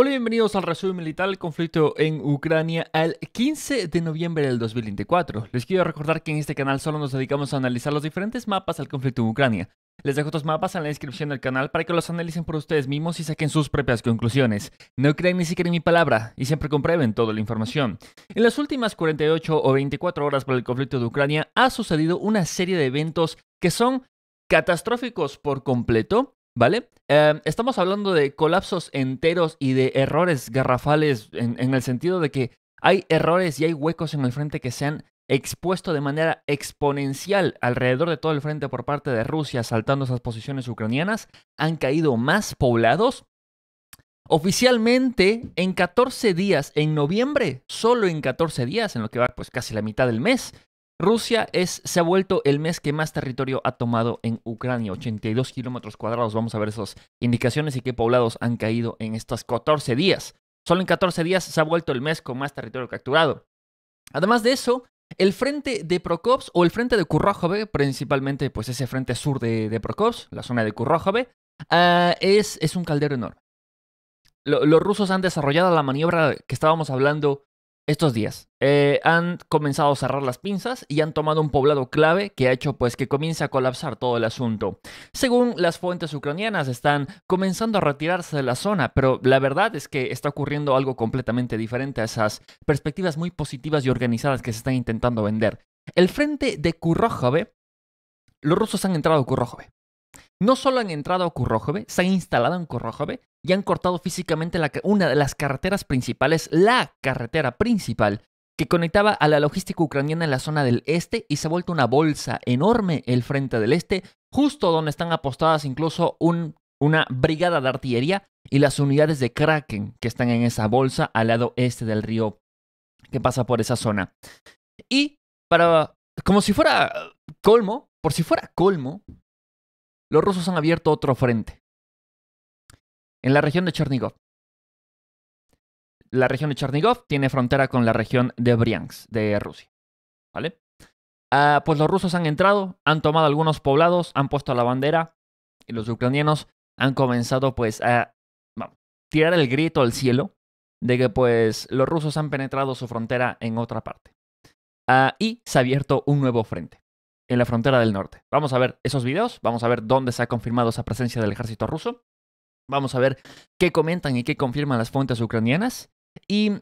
Hola y bienvenidos al resumen militar del conflicto en Ucrania al 15 de noviembre del 2024. Les quiero recordar que en este canal solo nos dedicamos a analizar los diferentes mapas del conflicto en Ucrania. Les dejo estos mapas en la descripción del canal para que los analicen por ustedes mismos y saquen sus propias conclusiones. No crean ni siquiera en mi palabra y siempre comprueben toda la información. En las últimas 48 o 24 horas por el conflicto de Ucrania ha sucedido una serie de eventos que son catastróficos por completo ¿vale? Em, estamos hablando de colapsos enteros y de errores garrafales en, en el sentido de que hay errores y hay huecos en el frente que se han expuesto de manera exponencial alrededor de todo el frente por parte de Rusia saltando esas posiciones ucranianas, han caído más poblados. Oficialmente, en 14 días, en noviembre, solo en 14 días, en lo que va pues casi la mitad del mes, Rusia es, se ha vuelto el mes que más territorio ha tomado en Ucrania, 82 kilómetros cuadrados. Vamos a ver esas indicaciones y qué poblados han caído en estos 14 días. Solo en 14 días se ha vuelto el mes con más territorio capturado. Además de eso, el frente de Prokops o el frente de Kurrohove, principalmente pues ese frente sur de, de la zona de Kurrohove, ah, es, es un caldero enorme. los rusos han desarrollado la maniobra que estábamos hablando estos días. Eh, han comenzado a cerrar las pinzas y han tomado un poblado clave que ha hecho pues que comience a colapsar todo el asunto. Según las fuentes ucranianas están comenzando a retirarse de la zona, pero la verdad es que está ocurriendo algo completamente diferente a esas perspectivas muy positivas y organizadas que se están intentando vender. El frente de Kurojave, los rusos han entrado a no solo han entrado a Kurrojove, se han instalado en Kurrojove y han cortado físicamente una de las carreteras principales, la carretera principal, que conectaba a la logística ucraniana en la zona del este y se ha vuelto una bolsa enorme el frente del este, justo donde están apostadas incluso una brigada de artillería y las unidades de Kraken que están en esa bolsa al lado este del río que pasa por esa zona. Y para, como si fuera eh, colmo, por si fuera colmo, los rusos han abierto otro frente. En la región de Chernigov. La región de Chernigov tiene frontera con la región de Bryansk, de Rusia. ¿Vale? Ah, pues los rusos han entrado, han tomado algunos poblados, han puesto la bandera y los ucranianos han comenzado pues a tirar el grito al cielo de que pues los rusos han penetrado su frontera en otra parte. Ah, y se ha abierto un nuevo frente en la frontera del norte. Vamos a ver esos videos, vamos a ver dónde se ha confirmado esa presencia del ejército ruso, vamos a ver qué comentan y qué confirman las fuentes ucranianas. Y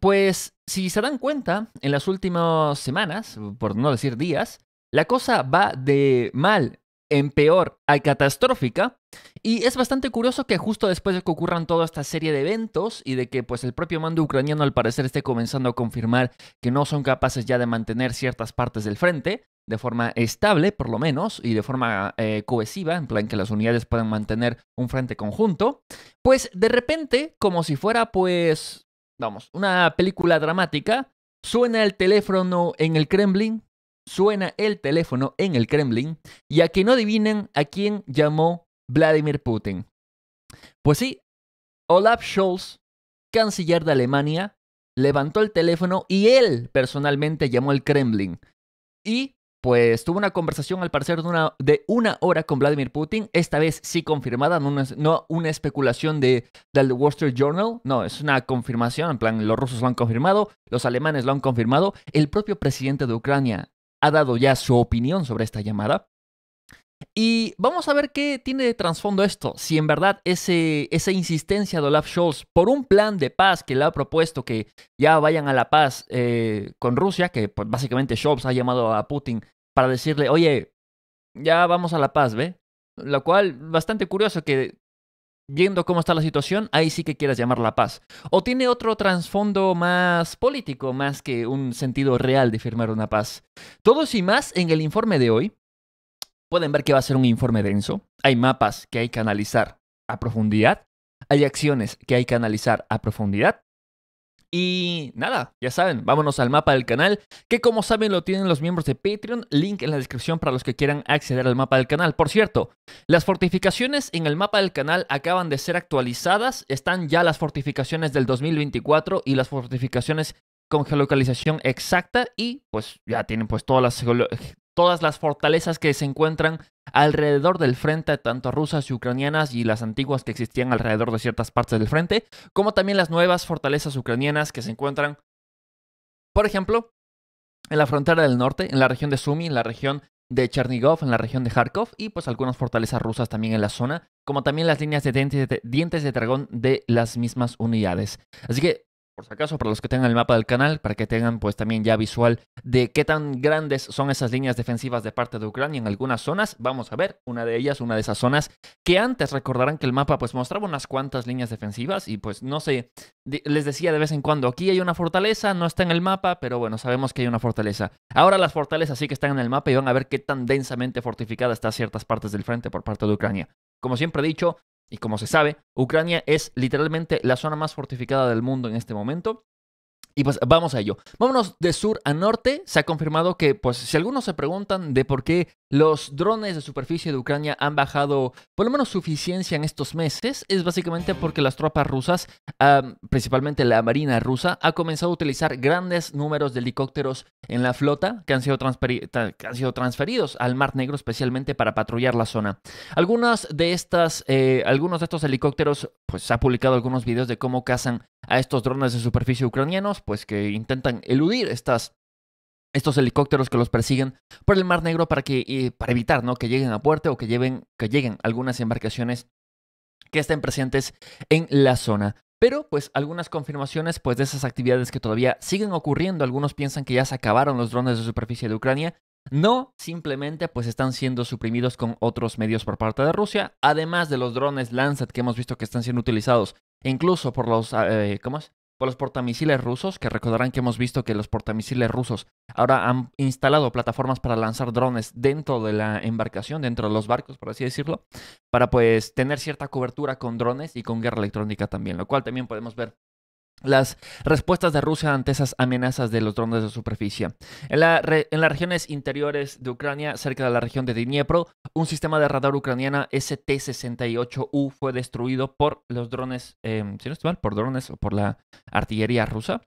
pues si se dan cuenta, en las últimas semanas, por no decir días, la cosa va de mal en peor a catastrófica. Y es bastante curioso que justo después de que ocurran toda esta serie de eventos y de que pues el propio mando ucraniano al parecer esté comenzando a confirmar que no son capaces ya de mantener ciertas partes del frente de forma estable por lo menos y de forma eh, cohesiva, en plan que las unidades puedan mantener un frente conjunto, pues de repente, como si fuera pues, vamos, una película dramática, suena el teléfono en el Kremlin suena el teléfono en el Kremlin y a que no adivinen a quién llamó Vladimir Putin. Pues sí, Olaf Scholz, canciller de Alemania, levantó el teléfono y él personalmente llamó al Kremlin. Y pues tuvo una conversación al parecer de una, hora con Vladimir Putin, esta vez sí confirmada, no una, especulación de, del Wall Street Journal, no, es una confirmación, en plan, los rusos lo han confirmado, los alemanes lo han confirmado, el propio presidente de Ucrania, ha dado ya su opinión sobre esta llamada. Y vamos a ver qué tiene de trasfondo esto, si en verdad ese, esa insistencia de Olaf Scholz por un plan de paz que le ha propuesto que ya vayan a la paz eh, con Rusia, que pues, básicamente Scholz ha llamado a Putin para decirle, oye, ya vamos a la paz, ¿ve? Lo cual, bastante curioso que viendo cómo está la situación, ahí sí que quieras llamar la paz. O tiene otro trasfondo más político, más que un sentido real de firmar una paz. Todos y más en el informe de hoy. Pueden ver que va a ser un informe denso. Hay mapas que hay que analizar a profundidad. Hay acciones que hay que analizar a profundidad. Y nada, ya saben, vámonos al mapa del canal, que como saben lo tienen los miembros de Patreon, link en la descripción para los que quieran acceder al mapa del canal. Por cierto, las fortificaciones en el mapa del canal acaban de ser actualizadas, están ya las fortificaciones del 2024 y las fortificaciones con geolocalización exacta y pues ya tienen pues todas las todas las fortalezas que se encuentran alrededor del frente, tanto rusas y ucranianas y las antiguas que existían alrededor de ciertas partes del frente, como también las nuevas fortalezas ucranianas que se encuentran, por ejemplo, en la frontera del norte, en la región de Sumi, en la región de Chernigov, en la región de Kharkov, y pues algunas fortalezas rusas también en la zona, como también las líneas de dientes de, dientes de dragón de las mismas unidades. Así que por si acaso, para los que tengan el mapa del canal, para que tengan pues también ya visual de qué tan grandes son esas líneas defensivas de parte de Ucrania en algunas zonas. Vamos a ver una de ellas, una de esas zonas que antes recordarán que el mapa pues mostraba unas cuantas líneas defensivas y pues no sé, les decía de vez en cuando, aquí hay una fortaleza, no está en el mapa, pero bueno, sabemos que hay una fortaleza. Ahora las fortalezas sí que están en el mapa y van a ver qué tan densamente fortificada está ciertas partes del frente por parte de Ucrania. Como siempre he dicho, y como se sabe, Ucrania es literalmente la zona más fortificada del mundo en este momento y pues vamos a ello. Vámonos de sur a norte. Se ha confirmado que, pues, si algunos se preguntan de por qué los drones de superficie de Ucrania han bajado por lo menos suficiencia en estos meses, es básicamente porque las tropas rusas, principalmente la Marina rusa, ha comenzado a utilizar grandes números de helicópteros en la flota que han sido, transferidos al Mar Negro especialmente para patrullar la zona. Algunas de estas, eh, algunos de estos helicópteros, pues, se ha publicado algunos videos de cómo cazan a estos drones de superficie ucranianos, pues que intentan eludir estas, estos helicópteros que los persiguen por el Mar Negro para, que, eh, para evitar ¿no? que lleguen a puerto o que, lleven, que lleguen algunas embarcaciones que estén presentes en la zona. Pero pues algunas confirmaciones pues de esas actividades que todavía siguen ocurriendo, algunos piensan que ya se acabaron los drones de superficie de Ucrania, no, simplemente pues están siendo suprimidos con otros medios por parte de Rusia, además de los drones Lancet que hemos visto que están siendo utilizados incluso por los, eh, Por los portamisiles rusos, que recordarán que hemos visto que los portamisiles rusos ahora han instalado plataformas para lanzar drones dentro de la embarcación, dentro de los barcos, por así decirlo, para pues tener cierta cobertura con drones y con guerra electrónica también, lo cual también podemos ver las respuestas de Rusia ante esas amenazas de los drones de superficie. En, las regiones interiores de Ucrania, cerca de la región de Dniepro, un sistema de radar ucraniana ST-68U fue destruido por los drones, em, si no estoy mal, por drones o por la artillería rusa.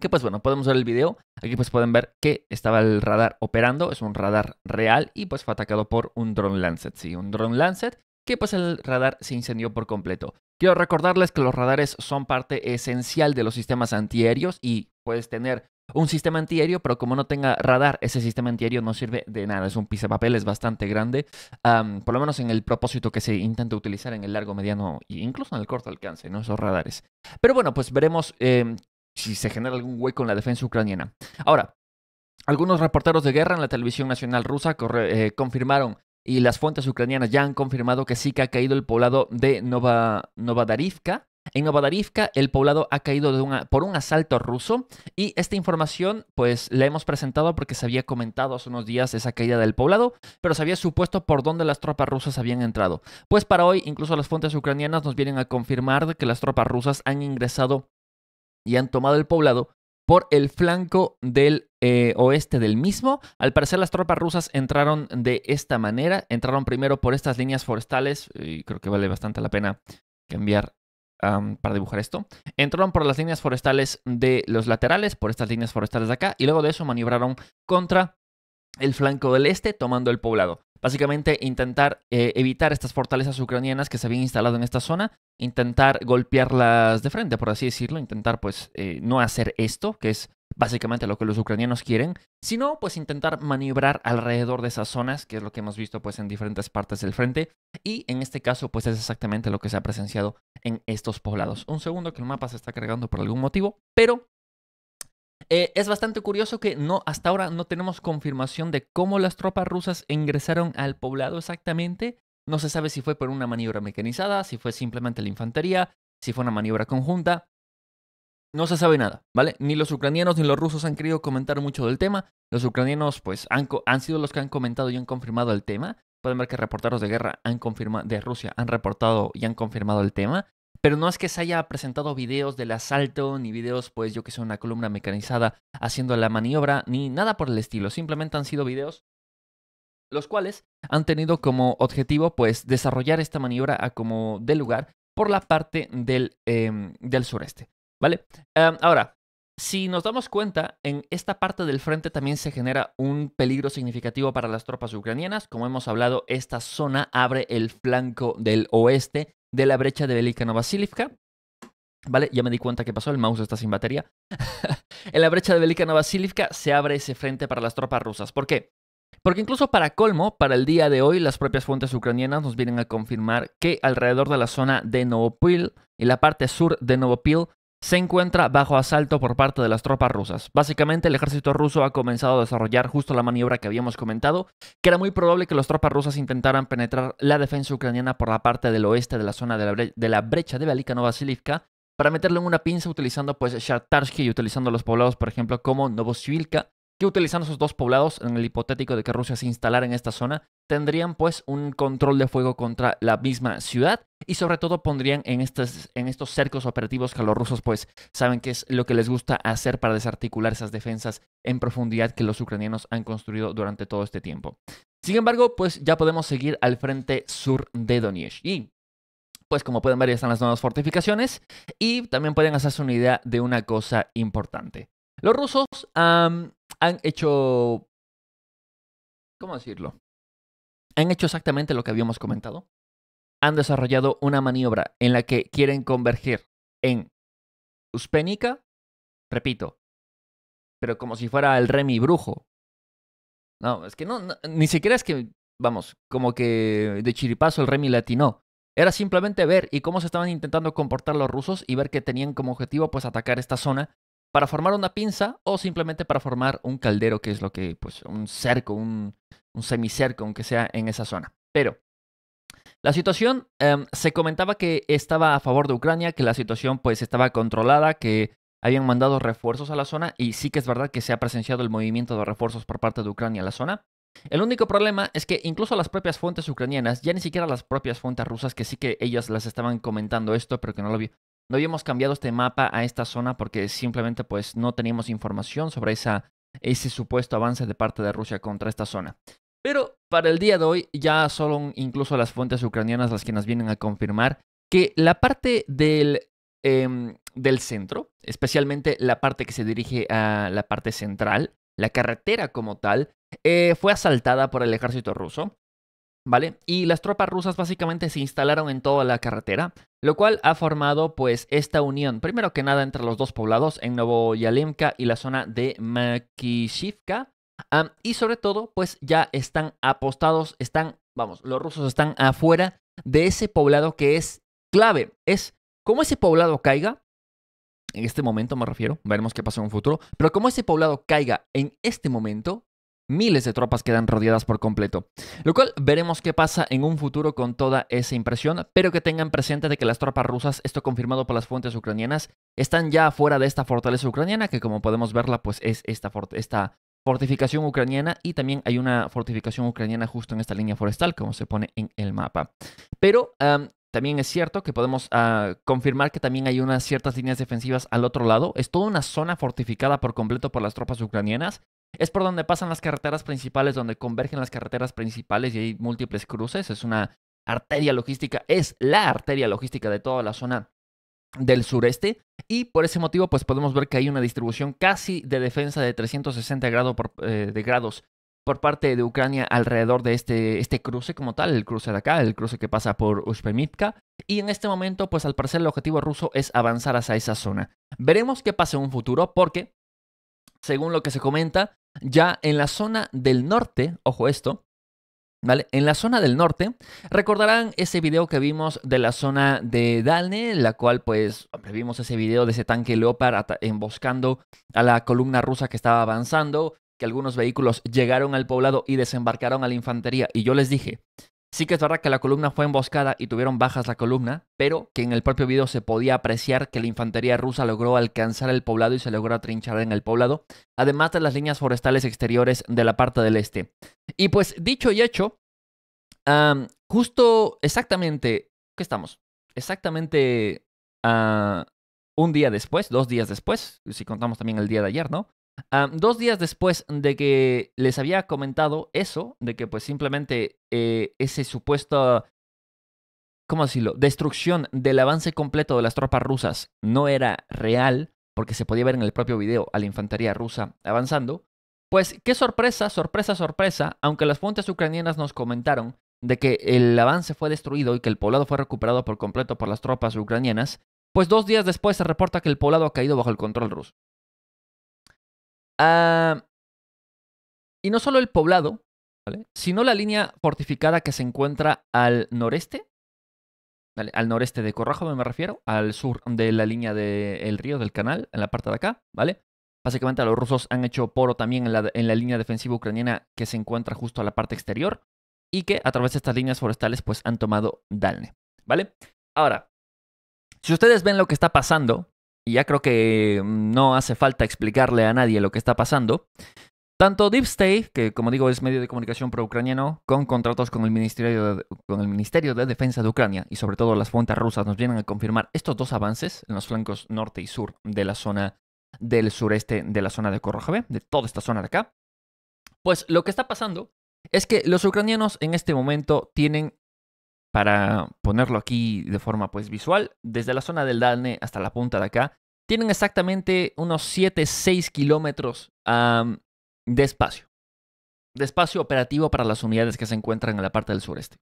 Que pues bueno, podemos ver el video. Aquí pues pueden ver que estaba el radar operando, es un radar real y pues fue atacado por un drone Lancet, sí, un drone Lancet que pues el radar se incendió por completo. Quiero recordarles que los radares son parte esencial de los sistemas antiaéreos y puedes tener un sistema antiaéreo, pero como no tenga radar, ese sistema antiaéreo no sirve de nada. Es un papel es bastante grande, por lo menos en el propósito que se intenta utilizar en el largo, mediano e incluso en el corto alcance, ¿no? Esos radares. Pero bueno, pues veremos em, si se genera algún hueco en la defensa ucraniana. Ahora, algunos reporteros de guerra en la televisión nacional rusa eh, confirmaron y las fuentes ucranianas ya han confirmado que sí que ha caído el poblado de Nova, Novadarivka. En Novadarivka el poblado ha caído por un asalto ruso y esta información pues la hemos presentado porque se había comentado hace unos días esa caída del poblado, pero se había supuesto por dónde las tropas rusas habían entrado. Pues para hoy incluso las fuentes ucranianas nos vienen a confirmar que las tropas rusas han ingresado y han tomado el poblado por el flanco del eh, oeste del mismo. Al parecer las tropas rusas entraron de esta manera, entraron primero por estas líneas forestales, y creo que vale bastante la pena cambiar para dibujar esto, entraron por las líneas forestales de los laterales, por estas líneas forestales de acá, y luego de eso maniobraron contra el flanco del este, tomando el poblado. Básicamente intentar eh, evitar estas fortalezas ucranianas que se habían instalado en esta zona, intentar golpearlas de frente, por así decirlo, intentar pues eh, no hacer esto, que es básicamente lo que los ucranianos quieren, sino pues intentar maniobrar alrededor de esas zonas, que es lo que hemos visto pues en diferentes partes del frente, y en este caso pues es exactamente lo que se ha presenciado en estos poblados. Un segundo que el mapa se está cargando por algún motivo, pero eh, es bastante curioso que no, hasta ahora no tenemos confirmación de cómo las tropas rusas ingresaron al poblado exactamente. No se sabe si fue por una maniobra mecanizada, si fue simplemente la infantería, si fue una maniobra conjunta. No se sabe nada, ¿vale? Ni los ucranianos ni los rusos han querido comentar mucho del tema. Los ucranianos, pues, han, sido los que han comentado y han confirmado el tema. Pueden ver que reporteros de guerra han confirmado, de Rusia han reportado y han confirmado el tema. Pero no es que se haya presentado videos del asalto, ni videos, pues, yo que sé, una columna mecanizada haciendo la maniobra, ni nada por el estilo. Simplemente han sido videos los cuales han tenido como objetivo, pues, desarrollar esta maniobra a como de lugar por la parte del, em, del sureste. ¿Vale? Em, ahora, si nos damos cuenta, en esta parte del frente también se genera un peligro significativo para las tropas ucranianas. Como hemos hablado, esta zona abre el flanco del oeste de la brecha de Velika Novasilivka. ¿Vale? Ya me di cuenta que pasó, el mouse está sin batería. en la brecha de Velika Novasilivka se abre ese frente para las tropas rusas. ¿Por qué? Porque incluso para colmo, para el día de hoy, las propias fuentes ucranianas nos vienen a confirmar que alrededor de la zona de Novopil y la parte sur de Novopil se encuentra bajo asalto por parte de las tropas rusas. Básicamente el ejército ruso ha comenzado a desarrollar justo la maniobra que habíamos comentado, que era muy probable que las tropas rusas intentaran penetrar la defensa ucraniana por la parte del oeste de la zona de la, brecha de Velika vasilivka para meterlo en una pinza utilizando pues Shartarsky y utilizando los poblados, por ejemplo, como Novosvilka que utilizando esos dos poblados, en el hipotético de que Rusia se instalara en esta zona, tendrían pues un control de fuego contra la misma ciudad y sobre todo pondrían en, en estos cercos operativos que los rusos pues saben que es lo que les gusta hacer para desarticular esas defensas en profundidad que los ucranianos han construido durante todo este tiempo. Sin embargo, pues ya podemos seguir al frente sur de Donetsk y pues como pueden ver ya están las nuevas fortificaciones y también pueden hacerse una idea de una cosa importante. Los rusos han hecho, ¿cómo decirlo? Han hecho exactamente lo que habíamos comentado. Han desarrollado una maniobra en la que quieren converger en Uspénica, repito, pero como si fuera el Remy Brujo. No, es que no, ni siquiera es que, vamos, como que de chiripazo el Remy Latino. Era simplemente ver y cómo se estaban intentando comportar los rusos y ver que tenían como objetivo pues atacar esta zona para formar una pinza o simplemente para formar un caldero, que es lo que, pues, un cerco, un, semicerco, aunque sea en esa zona. Pero la situación, em, se comentaba que estaba a favor de Ucrania, que la situación pues estaba controlada, que habían mandado refuerzos a la zona y sí que es verdad que se ha presenciado el movimiento de refuerzos por parte de Ucrania a la zona. El único problema es que incluso las propias fuentes ucranianas, ya ni siquiera las propias fuentes rusas, que sí que ellas las estaban comentando esto, pero que no lo, vi, no habíamos cambiado este mapa a esta zona porque simplemente pues no teníamos información sobre esa, ese supuesto avance de parte de Rusia contra esta zona. Pero para el día de hoy ya son incluso las fuentes ucranianas las que nos vienen a confirmar que la parte del, em, del centro, especialmente la parte que se dirige a la parte central, la carretera como tal, eh, fue asaltada por el ejército ruso. ¿vale? Y las tropas rusas básicamente se instalaron en toda la carretera, lo cual ha formado pues esta unión, primero que nada entre los dos poblados en Novoyalemka y la zona de Makishivka, ah, y sobre todo pues ya están apostados, están, vamos, los rusos están afuera de ese poblado que es clave, es como ese poblado caiga, en este momento me refiero, veremos qué pasa en un futuro, pero como ese poblado caiga en este momento, miles de tropas quedan rodeadas por completo. Lo cual veremos qué pasa en un futuro con toda esa impresión, pero que tengan presente de que las tropas rusas, esto confirmado por las fuentes ucranianas, están ya fuera de esta fortaleza ucraniana, que como podemos verla, pues es esta, fortificación ucraniana y también hay una fortificación ucraniana justo en esta línea forestal, como se pone en el mapa. Pero también es cierto que podemos ah, confirmar que también hay unas ciertas líneas defensivas al otro lado. Es toda una zona fortificada por completo por las tropas ucranianas es por donde pasan las carreteras principales, donde convergen las carreteras principales y hay múltiples cruces. Es una arteria logística, es la arteria logística de toda la zona del sureste y por ese motivo pues podemos ver que hay una distribución casi de defensa de 360 grados eh, de grados por parte de Ucrania alrededor de este, este cruce como tal, el cruce de acá, el cruce que pasa por Ushpemitka y en este momento pues al parecer el objetivo ruso es avanzar hacia esa zona. Veremos qué pasa en un futuro porque según lo que se comenta ya en la zona del norte, ojo esto, ¿Vale? En la zona del norte, recordarán ese video que vimos de la zona de Dalne, la cual pues vimos ese video de ese tanque Leopard emboscando a la columna rusa que estaba avanzando, que algunos vehículos llegaron al poblado y desembarcaron a la infantería. Y yo les dije, Sí que es verdad que la columna fue emboscada y tuvieron bajas la columna, pero que en el propio video se podía apreciar que la infantería rusa logró alcanzar el poblado y se logró atrinchar en el poblado, además de las líneas forestales exteriores de la parte del este. Y pues dicho y hecho, justo exactamente, ¿qué estamos? Exactamente ah, un día después, dos días después, si contamos también el día de ayer, ¿no? dos días después de que les había comentado eso, de que pues simplemente eh, ese supuesto, ¿cómo decirlo?, destrucción del avance completo de las tropas rusas no era real, porque se podía ver en el propio video a la infantería rusa avanzando, pues qué sorpresa, sorpresa, sorpresa, aunque las fuentes ucranianas nos comentaron de que el avance fue destruido y que el poblado fue recuperado por completo por las tropas ucranianas, pues dos días después se reporta que el poblado ha caído bajo el control ruso. Ah, y no solo el poblado, ¿vale? sino la línea fortificada que se encuentra al noreste, ¿vale? al noreste de Corrajo me refiero, al sur de la línea del río, del canal, en la parte de acá, ¿vale? Básicamente los rusos han hecho poro también en la, en la línea defensiva ucraniana que se encuentra justo a la parte exterior y que a través de estas líneas forestales pues han tomado Dalne, ¿vale? Ahora, si ustedes ven lo que está pasando, y ya creo que mm, no hace falta explicarle a nadie lo que está pasando. Tanto Deep State, que como digo es medio de comunicación pro-ucraniano, con contratos con el, Ministerio de, con el Ministerio de Defensa de Ucrania y sobre todo las fuentes rusas nos vienen a confirmar estos dos avances en los flancos norte y sur de la zona del sureste de la zona de Korojave, de toda esta zona de acá. Pues lo que está pasando es que los ucranianos en este momento tienen para ponerlo aquí de forma pues visual, desde la zona del Dane hasta la punta de acá, tienen exactamente unos 7-6 kilómetros de espacio. De espacio operativo para las unidades que se encuentran en la parte del sureste.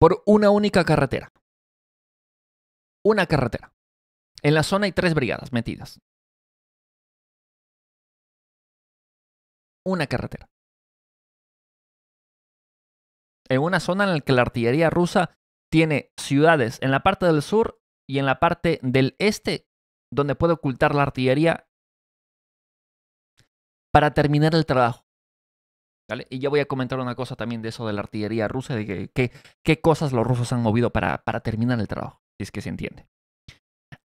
Por una única carretera. Una carretera. En la zona hay tres brigadas metidas. Una carretera en una zona en la que la artillería rusa tiene ciudades en la parte del sur y en la parte del este donde puede ocultar la artillería para terminar el trabajo. Y ya voy a comentar una cosa también de eso de la artillería rusa, de qué que, cosas los rusos han movido para, para terminar el trabajo, si es que se entiende.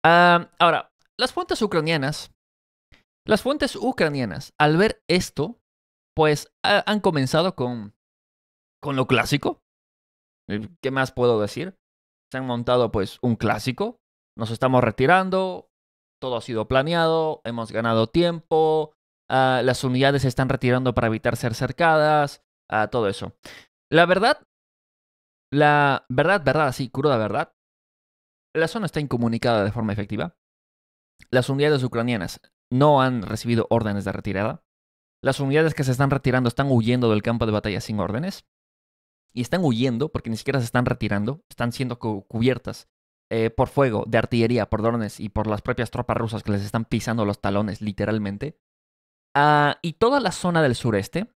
ahora, las fuentes ucranianas, las fuentes ucranianas, al ver esto, pues han comenzado con con lo clásico. Eh, ¿Qué más puedo decir? Se han montado pues un clásico. Nos estamos retirando. Todo ha sido planeado. Hemos ganado tiempo. Ah, las unidades se están retirando para evitar ser cercadas. Ah, todo eso. La verdad. La verdad, verdad, así, cruda verdad. La zona está incomunicada de forma efectiva. Las unidades ucranianas no han recibido órdenes de retirada. Las unidades que se están retirando están huyendo del campo de batalla sin órdenes y están huyendo porque ni siquiera se están retirando, están siendo cubiertas eh, por fuego de artillería, por drones y por las propias tropas rusas que les están pisando los talones literalmente. Ah, y toda la zona del sureste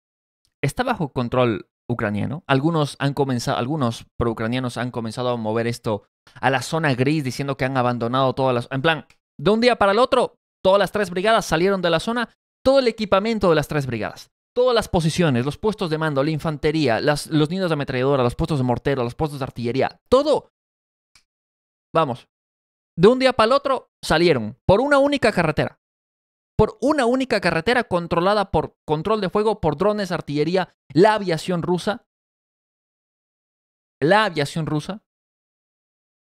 está bajo control ucraniano. Algunos han comenzado, algunos ucranianos han comenzado a mover esto a la zona gris diciendo que han abandonado todas las... En plan, de un día para el otro, todas las tres brigadas salieron de la zona, todo el equipamiento de las tres brigadas. Todas las posiciones, los puestos de mando, la infantería, los nidos de ametralladora, los puestos de mortero, los puestos de artillería, todo. Vamos. De un día para el otro salieron por una única carretera. Por una única carretera controlada por control de fuego, por drones, artillería, la aviación rusa. La aviación rusa.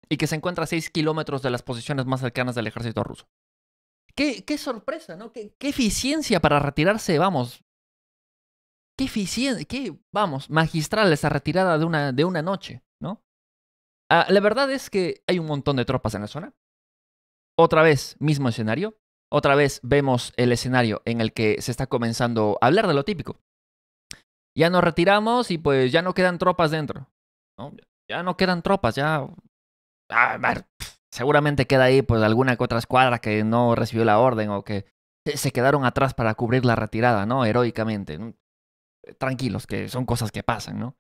Y que se encuentra a 6 kilómetros de las posiciones más cercanas del ejército ruso. Qué, sorpresa, ¿no? qué, eficiencia para retirarse, vamos, Qué eficiente, qué, vamos, magistral esa retirada de una, de una noche, ¿no? Ah, la verdad es que hay un montón de tropas en la zona. Otra vez, mismo escenario. Otra vez vemos el escenario en el que se está comenzando a hablar de lo típico. Ya nos retiramos y pues ya no quedan tropas dentro. Ya no quedan tropas, ya... seguramente queda ahí pues alguna que otra escuadra que no recibió la orden o que se quedaron atrás para cubrir la retirada, ¿no? Heroicamente tranquilos, que son cosas que pasan, ¿no?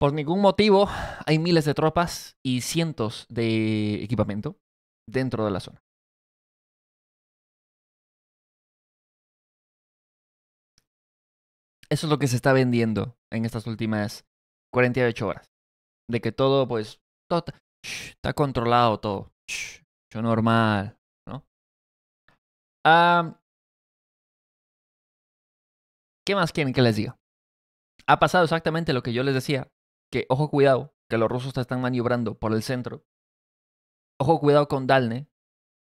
Por ningún motivo hay miles de tropas y cientos de equipamiento dentro de la zona. Eso es lo que se está vendiendo en estas últimas 48 horas. De que todo, pues, todo, está controlado todo. Shh, yo normal, ¿no? Ah... ¿Qué más quieren que les diga? Ha pasado exactamente lo que yo les decía, que ojo cuidado, que los rusos te están maniobrando por el centro. Ojo cuidado con Dalne.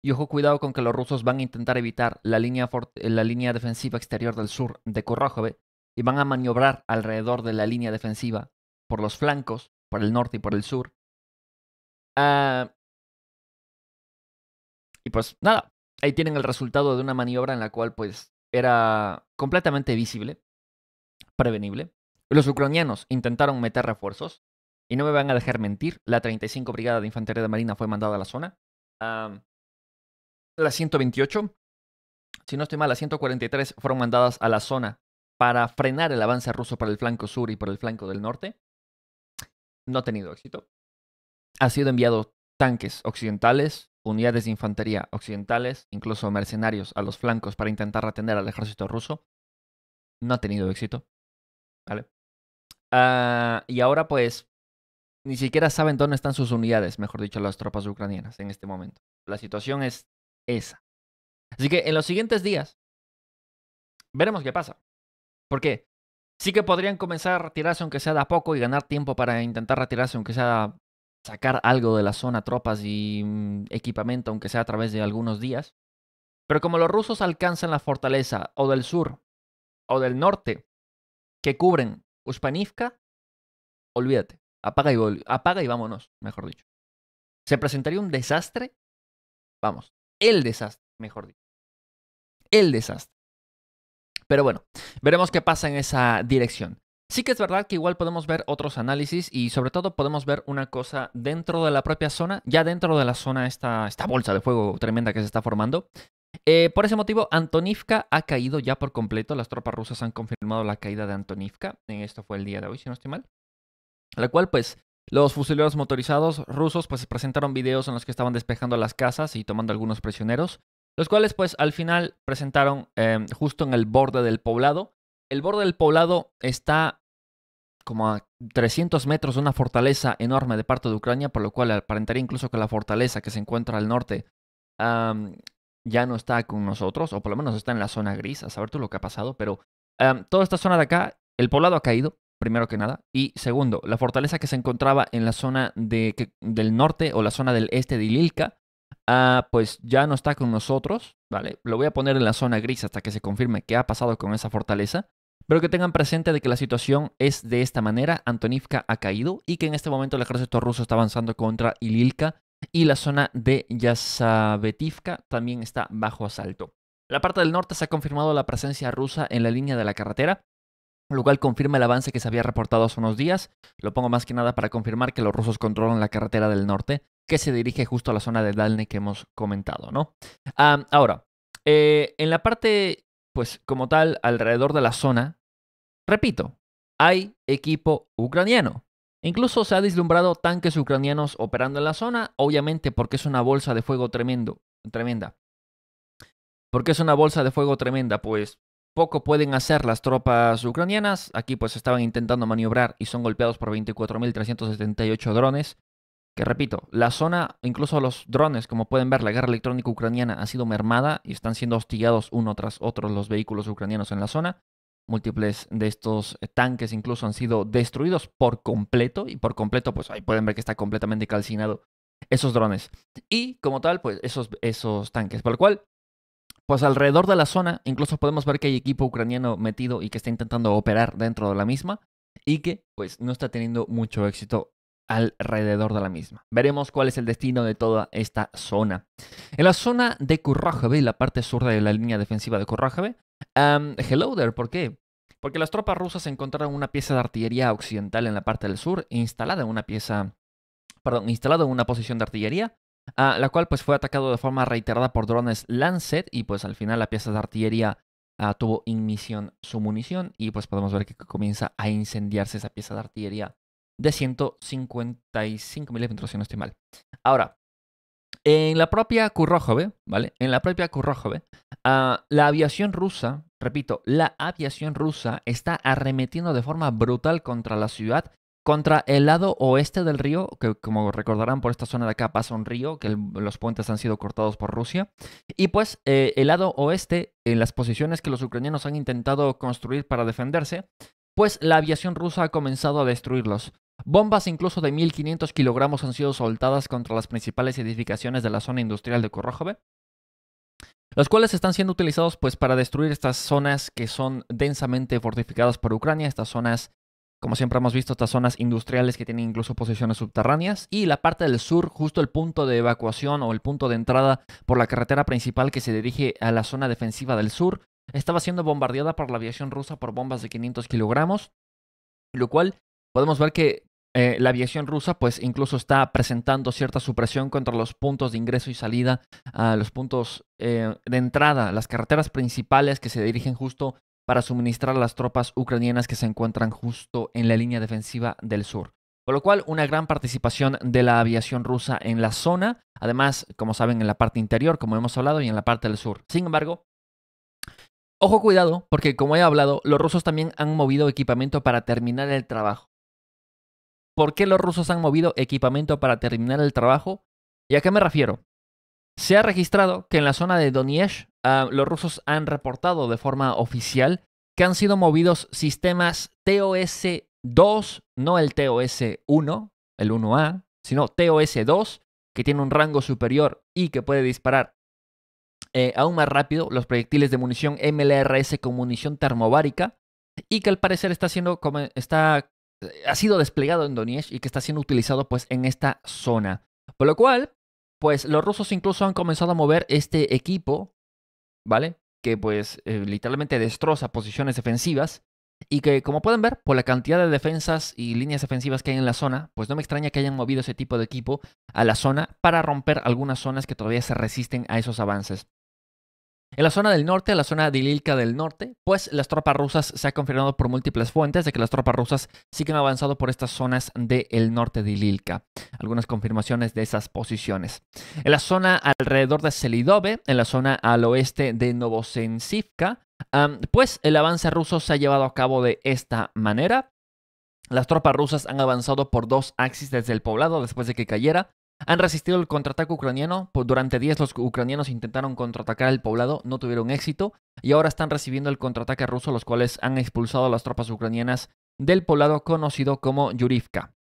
Y ojo cuidado con que los rusos van a intentar evitar la línea, eh, la línea defensiva exterior del sur de Kurrojove y van a maniobrar alrededor de la línea defensiva por los flancos, por el norte y por el sur. Ah, y pues nada, ahí tienen el resultado de una maniobra en la cual pues era completamente visible, prevenible. Los ucranianos intentaron meter refuerzos, y no me van a dejar mentir, la 35 Brigada de Infantería de Marina fue mandada a la zona. la 128, si no estoy mal, las 143 fueron mandadas a la zona para frenar el avance ruso por el flanco sur y por el flanco del norte. No ha tenido éxito. Ha sido enviado tanques occidentales, unidades de infantería occidentales, incluso mercenarios a los flancos para intentar retener al ejército ruso. No ha tenido éxito. ¿Vale? Ah, y ahora pues ni siquiera saben dónde están sus unidades, mejor dicho, las tropas ucranianas en este momento. La situación es esa. Así que en los siguientes días veremos qué pasa. Porque sí que podrían comenzar a retirarse aunque sea de a poco y ganar tiempo para intentar retirarse aunque sea sacar algo de la zona, tropas y mm, equipamiento, aunque sea a través de algunos días. Pero como los rusos alcanzan la fortaleza o del sur o del norte que cubren Uspanivka, olvídate, apaga y, apaga y vámonos, mejor dicho. ¿Se presentaría un desastre? Vamos, el desastre, mejor dicho. El desastre. Pero bueno, veremos qué pasa en esa dirección. Sí que es verdad que igual podemos ver otros análisis y sobre todo podemos ver una cosa dentro de la propia zona, ya dentro de la zona esta, esta bolsa de fuego tremenda que se está formando. Eh, por ese motivo, Antonivka ha caído ya por completo. Las tropas rusas han confirmado la caída de Antonivka. Eh, esto fue el día de hoy, si no estoy mal. La cual, pues, los fusileros motorizados rusos, pues, presentaron videos en los que estaban despejando las casas y tomando algunos prisioneros. Los cuales, pues, al final presentaron eh, justo en el borde del poblado. El borde del poblado está como a 300 metros de una fortaleza enorme de parte de Ucrania, por lo cual aparentaría incluso que la fortaleza que se encuentra al norte ya no está con nosotros, o por lo menos está en la zona gris, a saber tú lo que ha pasado, pero toda esta zona de acá, el poblado ha caído, primero que nada, y segundo, la fortaleza que se encontraba en la zona de, del norte o la zona del este de Ililka, ah, pues ya no está con nosotros, ¿vale? Lo voy a poner en la zona gris hasta que se confirme qué ha pasado con esa fortaleza. Pero que tengan presente de que la situación es de esta manera, Antonivka ha caído y que en este momento el ejército ruso está avanzando contra Ililka y la zona de Yasavetivka también está bajo asalto. La parte del norte se ha confirmado la presencia rusa en la línea de la carretera, lo cual confirma el avance que se había reportado hace unos días. Lo pongo más que nada para confirmar que los rusos controlan la carretera del norte, que se dirige justo a la zona de Dalne que hemos comentado, ¿no? Ah, ahora, eh, en la parte pues como tal, alrededor de la zona, repito, hay equipo ucraniano. Incluso se ha deslumbrado tanques ucranianos operando en la zona, obviamente porque es una bolsa de fuego tremendo, tremenda. Porque es una bolsa de fuego tremenda, pues poco pueden hacer las tropas ucranianas. Aquí pues estaban intentando maniobrar y son golpeados por 24.378 drones que repito, la zona, incluso los drones, como pueden ver, la guerra electrónica ucraniana ha sido mermada y están siendo hostigados uno tras otro los vehículos ucranianos en la zona. Múltiples de estos eh, tanques incluso han sido destruidos por completo y por completo, pues ahí pueden ver que está completamente calcinado esos drones. Y como tal, pues esos, esos tanques. Por lo cual, pues alrededor de la zona incluso podemos ver que hay equipo ucraniano metido y que está intentando operar dentro de la misma y que pues no está teniendo mucho éxito alrededor de la misma. Veremos cuál es el destino de toda esta zona. En la zona de Kurrajeve, la parte sur de la línea defensiva de Kurrajeve, um, hello there, ¿por qué? Porque las tropas rusas encontraron una pieza de artillería occidental en la parte del sur, instalada en una pieza, perdón, instalada en una posición de artillería, la cual pues fue atacado de forma reiterada por drones Lancet y pues al final la pieza de artillería ah, tuvo inmisión su munición y pues podemos ver que comienza a incendiarse esa pieza de artillería de 155 milímetros, si no estoy mal. Ahora, en la propia Kurojove, ¿vale? En la propia Kurojove, ah, la aviación rusa, repito, la aviación rusa está arremetiendo de forma brutal contra la ciudad, contra el lado oeste del río, que como recordarán por esta zona de acá pasa un río, que los puentes han sido cortados por Rusia, y pues eh, el lado oeste, en las posiciones que los ucranianos han intentado construir para defenderse, pues la aviación rusa ha comenzado a destruirlos. Bombas incluso de 1.500 kilogramos han sido soltadas contra las principales edificaciones de la zona industrial de Korojove, los cuales están siendo utilizados pues, para destruir estas zonas que son densamente fortificadas por Ucrania, estas zonas, como siempre hemos visto, estas zonas industriales que tienen incluso posiciones subterráneas, y la parte del sur, justo el punto de evacuación o el punto de entrada por la carretera principal que se dirige a la zona defensiva del sur, estaba siendo bombardeada por la aviación rusa por bombas de 500 kilogramos, lo cual podemos ver que eh, la aviación rusa pues incluso está presentando cierta supresión contra los puntos de ingreso y salida, los puntos eh, de entrada, las carreteras principales que se dirigen justo para suministrar a las tropas ucranianas que se encuentran justo en la línea defensiva del sur. Por lo cual, una gran participación de la aviación rusa en la zona, además, como saben, en la parte interior, como hemos hablado, y en la parte del sur. Sin embargo, ojo cuidado, porque como he hablado, los rusos también han movido equipamiento para terminar el trabajo. ¿Por qué los rusos han movido equipamiento para terminar el trabajo? ¿Y a qué me refiero? Se ha registrado que en la zona de Donetsk ah, los rusos han reportado de forma oficial que han sido movidos sistemas TOS-2, no el TOS-1, el 1A, sino TOS-2, que tiene un rango superior y que puede disparar eh, aún más rápido los proyectiles de munición MLRS con munición termobárica y que al parecer está siendo, está ha sido desplegado en Donetsk y que está siendo utilizado pues en esta zona. Por lo cual, pues los rusos incluso han comenzado a mover este equipo, ¿vale? Que pues eh, literalmente destroza posiciones defensivas y que como pueden ver, por la cantidad de defensas y líneas defensivas que hay en la zona, pues no me extraña que hayan movido ese tipo de equipo a la zona para romper algunas zonas que todavía se resisten a esos avances. En la zona del norte, la zona de Ililka del norte, pues las tropas rusas se han confirmado por múltiples fuentes de que las tropas rusas siguen avanzando por estas zonas del norte de Ililka. Algunas confirmaciones de esas posiciones. En la zona alrededor de Selidove, en la zona al oeste de Novosensivka, pues el avance ruso se ha llevado a cabo de esta manera. Las tropas rusas han avanzado por dos axis desde el poblado después de que cayera. Han resistido el contraataque ucraniano. Pues, durante días los ucranianos intentaron contraatacar el poblado, no tuvieron éxito. Y ahora están recibiendo el contraataque ruso, los cuales han expulsado a las tropas ucranianas del poblado conocido como Yurivka.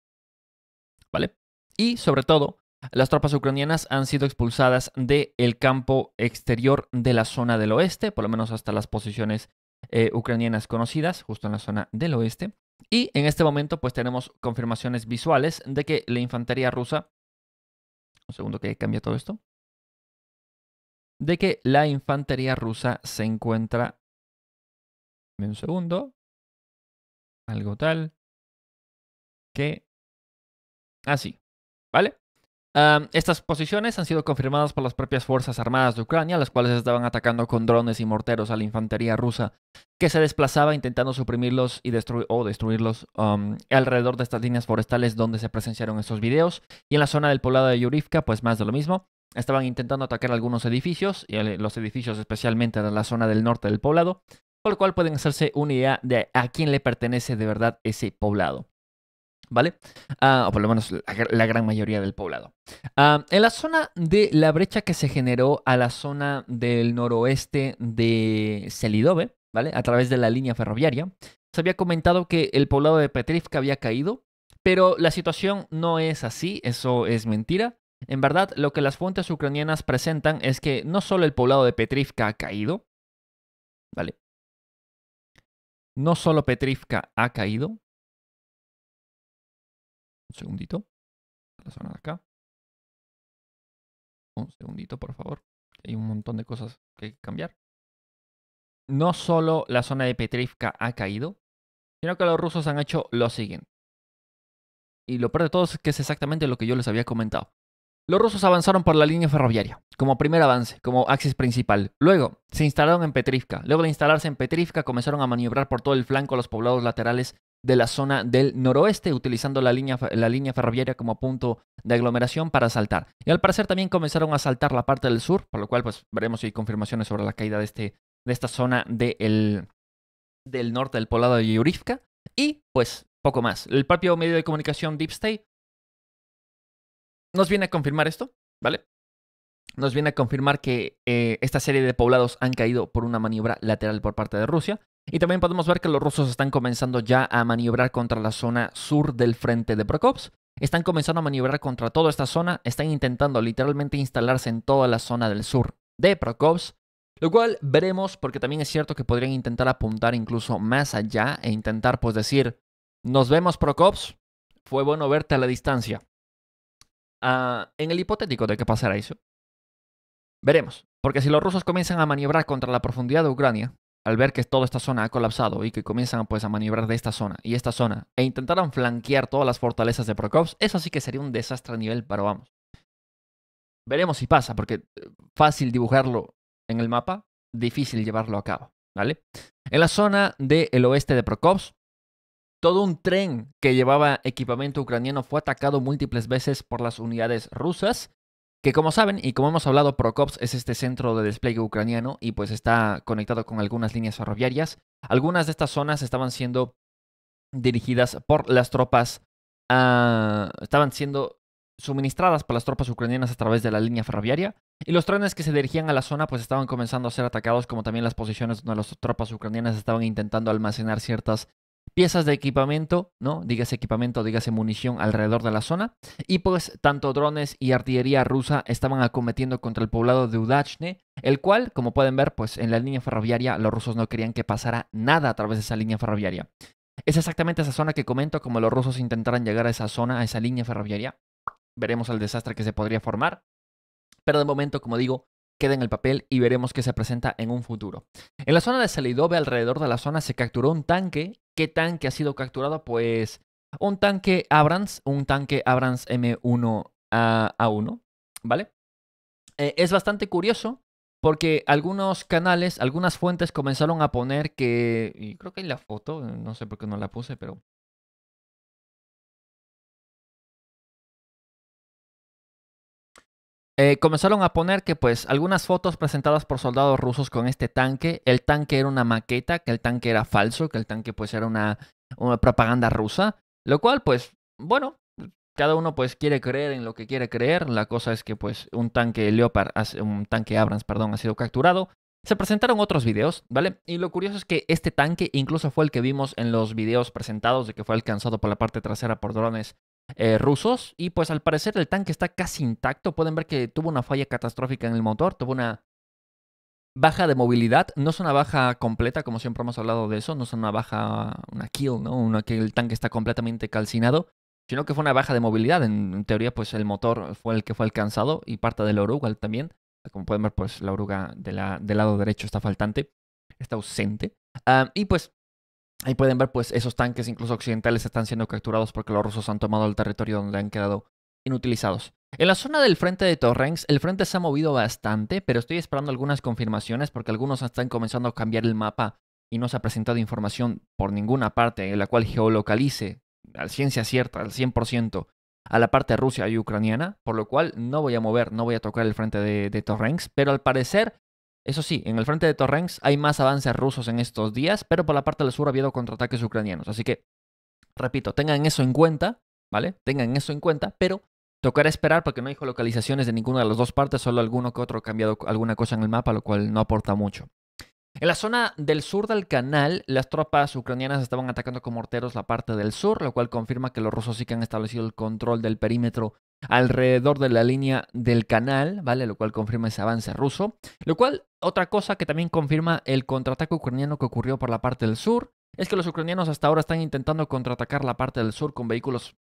¿Vale? Y sobre todo, las tropas ucranianas han sido expulsadas del el campo exterior de la zona del oeste, por lo menos hasta las posiciones eh, ucranianas conocidas, justo en la zona del oeste. Y en este momento pues tenemos confirmaciones visuales de que la infantería rusa segundo que cambia todo esto. De que la infantería rusa se encuentra. en un segundo. Algo tal. Que. Así. Ah, ¿Vale? estas posiciones han sido confirmadas por las propias Fuerzas Armadas de Ucrania, las cuales estaban atacando con drones y morteros a la infantería rusa que se desplazaba intentando suprimirlos y o destruirlos alrededor de estas líneas forestales donde se presenciaron estos videos. Y en la zona del poblado de Yurivka, pues más de lo mismo. Estaban intentando atacar algunos edificios, y los edificios especialmente en la zona del norte del poblado, por lo cual pueden hacerse una idea de a quién le pertenece de verdad ese poblado. ¿vale? Ah, o por lo menos la, gran mayoría del poblado. Ah, en la zona de la brecha que se generó a la zona del noroeste de Selidove, ¿vale? A través de la línea ferroviaria, se había comentado que el poblado de Petrivka había caído, pero la situación no es así, eso es mentira. En verdad, lo que las fuentes ucranianas presentan es que no solo el poblado de Petrivka ha caído, ¿vale? No solo Petrivka ha caído, un segundito. La zona de acá. Un segundito, por favor. Hay un montón de cosas que hay que cambiar. No solo la zona de Petrivka ha caído, sino que los rusos han hecho lo siguiente. Y lo peor de todo es que es exactamente lo que yo les había comentado. Los rusos avanzaron por la línea ferroviaria, como primer avance, como axis principal. Luego, se instalaron en Petrivka. Luego de instalarse en Petrivka, comenzaron a maniobrar por todo el flanco los poblados laterales de la zona del noroeste, utilizando la línea, la línea ferroviaria como punto de aglomeración para saltar Y al parecer también comenzaron a saltar la parte del sur, por lo cual pues veremos si hay confirmaciones sobre la caída de, este, de esta zona del norte del poblado de Yurifka. Y pues poco más. El propio medio de comunicación Deep State nos viene a confirmar esto, ¿vale? Nos viene a confirmar que eh, esta serie de poblados han caído por una maniobra lateral por parte de Rusia y también podemos ver que los rusos están comenzando ya a maniobrar contra la zona sur del frente de Prokops. Están comenzando a maniobrar contra toda esta zona, están intentando literalmente instalarse en toda la zona del sur de Prokops, lo cual veremos porque también es cierto que podrían intentar apuntar incluso más allá e intentar pues decir, nos vemos Prokops, fue bueno verte a la distancia. Ah, en el hipotético de que pasará eso, veremos, porque si los rusos comienzan a maniobrar contra la profundidad de Ucrania, al ver que toda esta zona ha colapsado y que comienzan pues a maniobrar de esta zona y esta zona e intentaran flanquear todas las fortalezas de Prokops, eso sí que sería un desastre a nivel, pero vamos. Veremos si pasa, porque eh, fácil dibujarlo en el mapa, difícil llevarlo a cabo, ¿vale? En la zona del oeste de Prokops, todo un tren que llevaba equipamiento ucraniano fue atacado múltiples veces por las unidades rusas que como saben y como hemos hablado, Procops es este centro de despliegue ucraniano y pues está conectado con algunas líneas ferroviarias. Algunas de estas zonas estaban siendo dirigidas por las tropas, ah, estaban siendo suministradas por las tropas ucranianas a través de la línea ferroviaria y los trenes que se dirigían a la zona pues estaban comenzando a ser atacados como también las posiciones donde las tropas ucranianas estaban intentando almacenar ciertas piezas de equipamiento, ¿no? Dígase equipamiento, dígase munición alrededor de la zona. Y pues tanto drones y artillería rusa estaban acometiendo contra el poblado de Udachne, el cual, como pueden ver, pues en la línea ferroviaria los rusos no querían que pasara nada a través de esa línea ferroviaria. Es exactamente esa zona que comento, como los rusos intentaran llegar a esa zona, a esa línea ferroviaria. Veremos el desastre que se podría formar. Pero de momento, como digo, queda en el papel y veremos qué se presenta en un futuro. En la zona de Salidobe, alrededor de la zona, se capturó un tanque. ¿Qué tanque ha sido capturado? Pues un tanque Abrams, un tanque Abrams M1A1, ¿vale? Eh, es bastante curioso porque algunos canales, algunas fuentes comenzaron a poner que, y creo que hay la foto, no sé por qué no la puse, pero Eh, comenzaron a poner que pues algunas fotos presentadas por soldados rusos con este tanque, el tanque era una maqueta, que el tanque era falso, que el tanque pues era una, una propaganda rusa, lo cual pues bueno, cada uno pues quiere creer en lo que quiere creer, la cosa es que pues un tanque Leopard, un tanque Abrams, perdón, ha sido capturado, se presentaron otros videos, ¿vale? Y lo curioso es que este tanque incluso fue el que vimos en los videos presentados de que fue alcanzado por la parte trasera por drones eh, rusos. Y pues al parecer el tanque está casi intacto. Pueden ver que tuvo una falla catastrófica en el motor, tuvo una baja de movilidad. No es una baja completa, como siempre hemos hablado de eso. No es una baja, una kill, ¿no? Una que el tanque está completamente calcinado. Sino que fue una baja de movilidad. En, teoría, pues el motor fue el que fue alcanzado y parte de la oruga también. Como pueden ver, pues la oruga de la, del lado derecho está faltante, está ausente. Ah, y pues Ahí pueden ver, pues, esos tanques, incluso occidentales, están siendo capturados porque los rusos han tomado el territorio donde han quedado inutilizados. En la zona del frente de Torrens, el frente se ha movido bastante, pero estoy esperando algunas confirmaciones porque algunos están comenzando a cambiar el mapa y no se ha presentado información por ninguna parte en la cual geolocalice a ciencia cierta, al 100%, a la parte rusa y ucraniana, por lo cual no voy a mover, no voy a tocar el frente de, de Torrens, pero al parecer eso sí, en el frente de Torrens hay más avances rusos en estos días, pero por la parte del sur ha habido contraataques ucranianos. Así que, repito, tengan eso en cuenta, ¿vale? Tengan eso en cuenta, pero tocará esperar porque no hay localizaciones de ninguna de las dos partes, solo alguno que otro ha cambiado alguna cosa en el mapa, lo cual no aporta mucho. En la zona del sur del canal, las tropas ucranianas estaban atacando con morteros la parte del sur, lo cual confirma que los rusos sí que han establecido el control del perímetro alrededor de la línea del canal, ¿vale? Lo cual confirma ese avance ruso. Lo cual, otra cosa que también confirma el contraataque ucraniano que ocurrió por la parte del sur, es que los ucranianos hasta ahora están intentando contraatacar la parte del sur con vehículos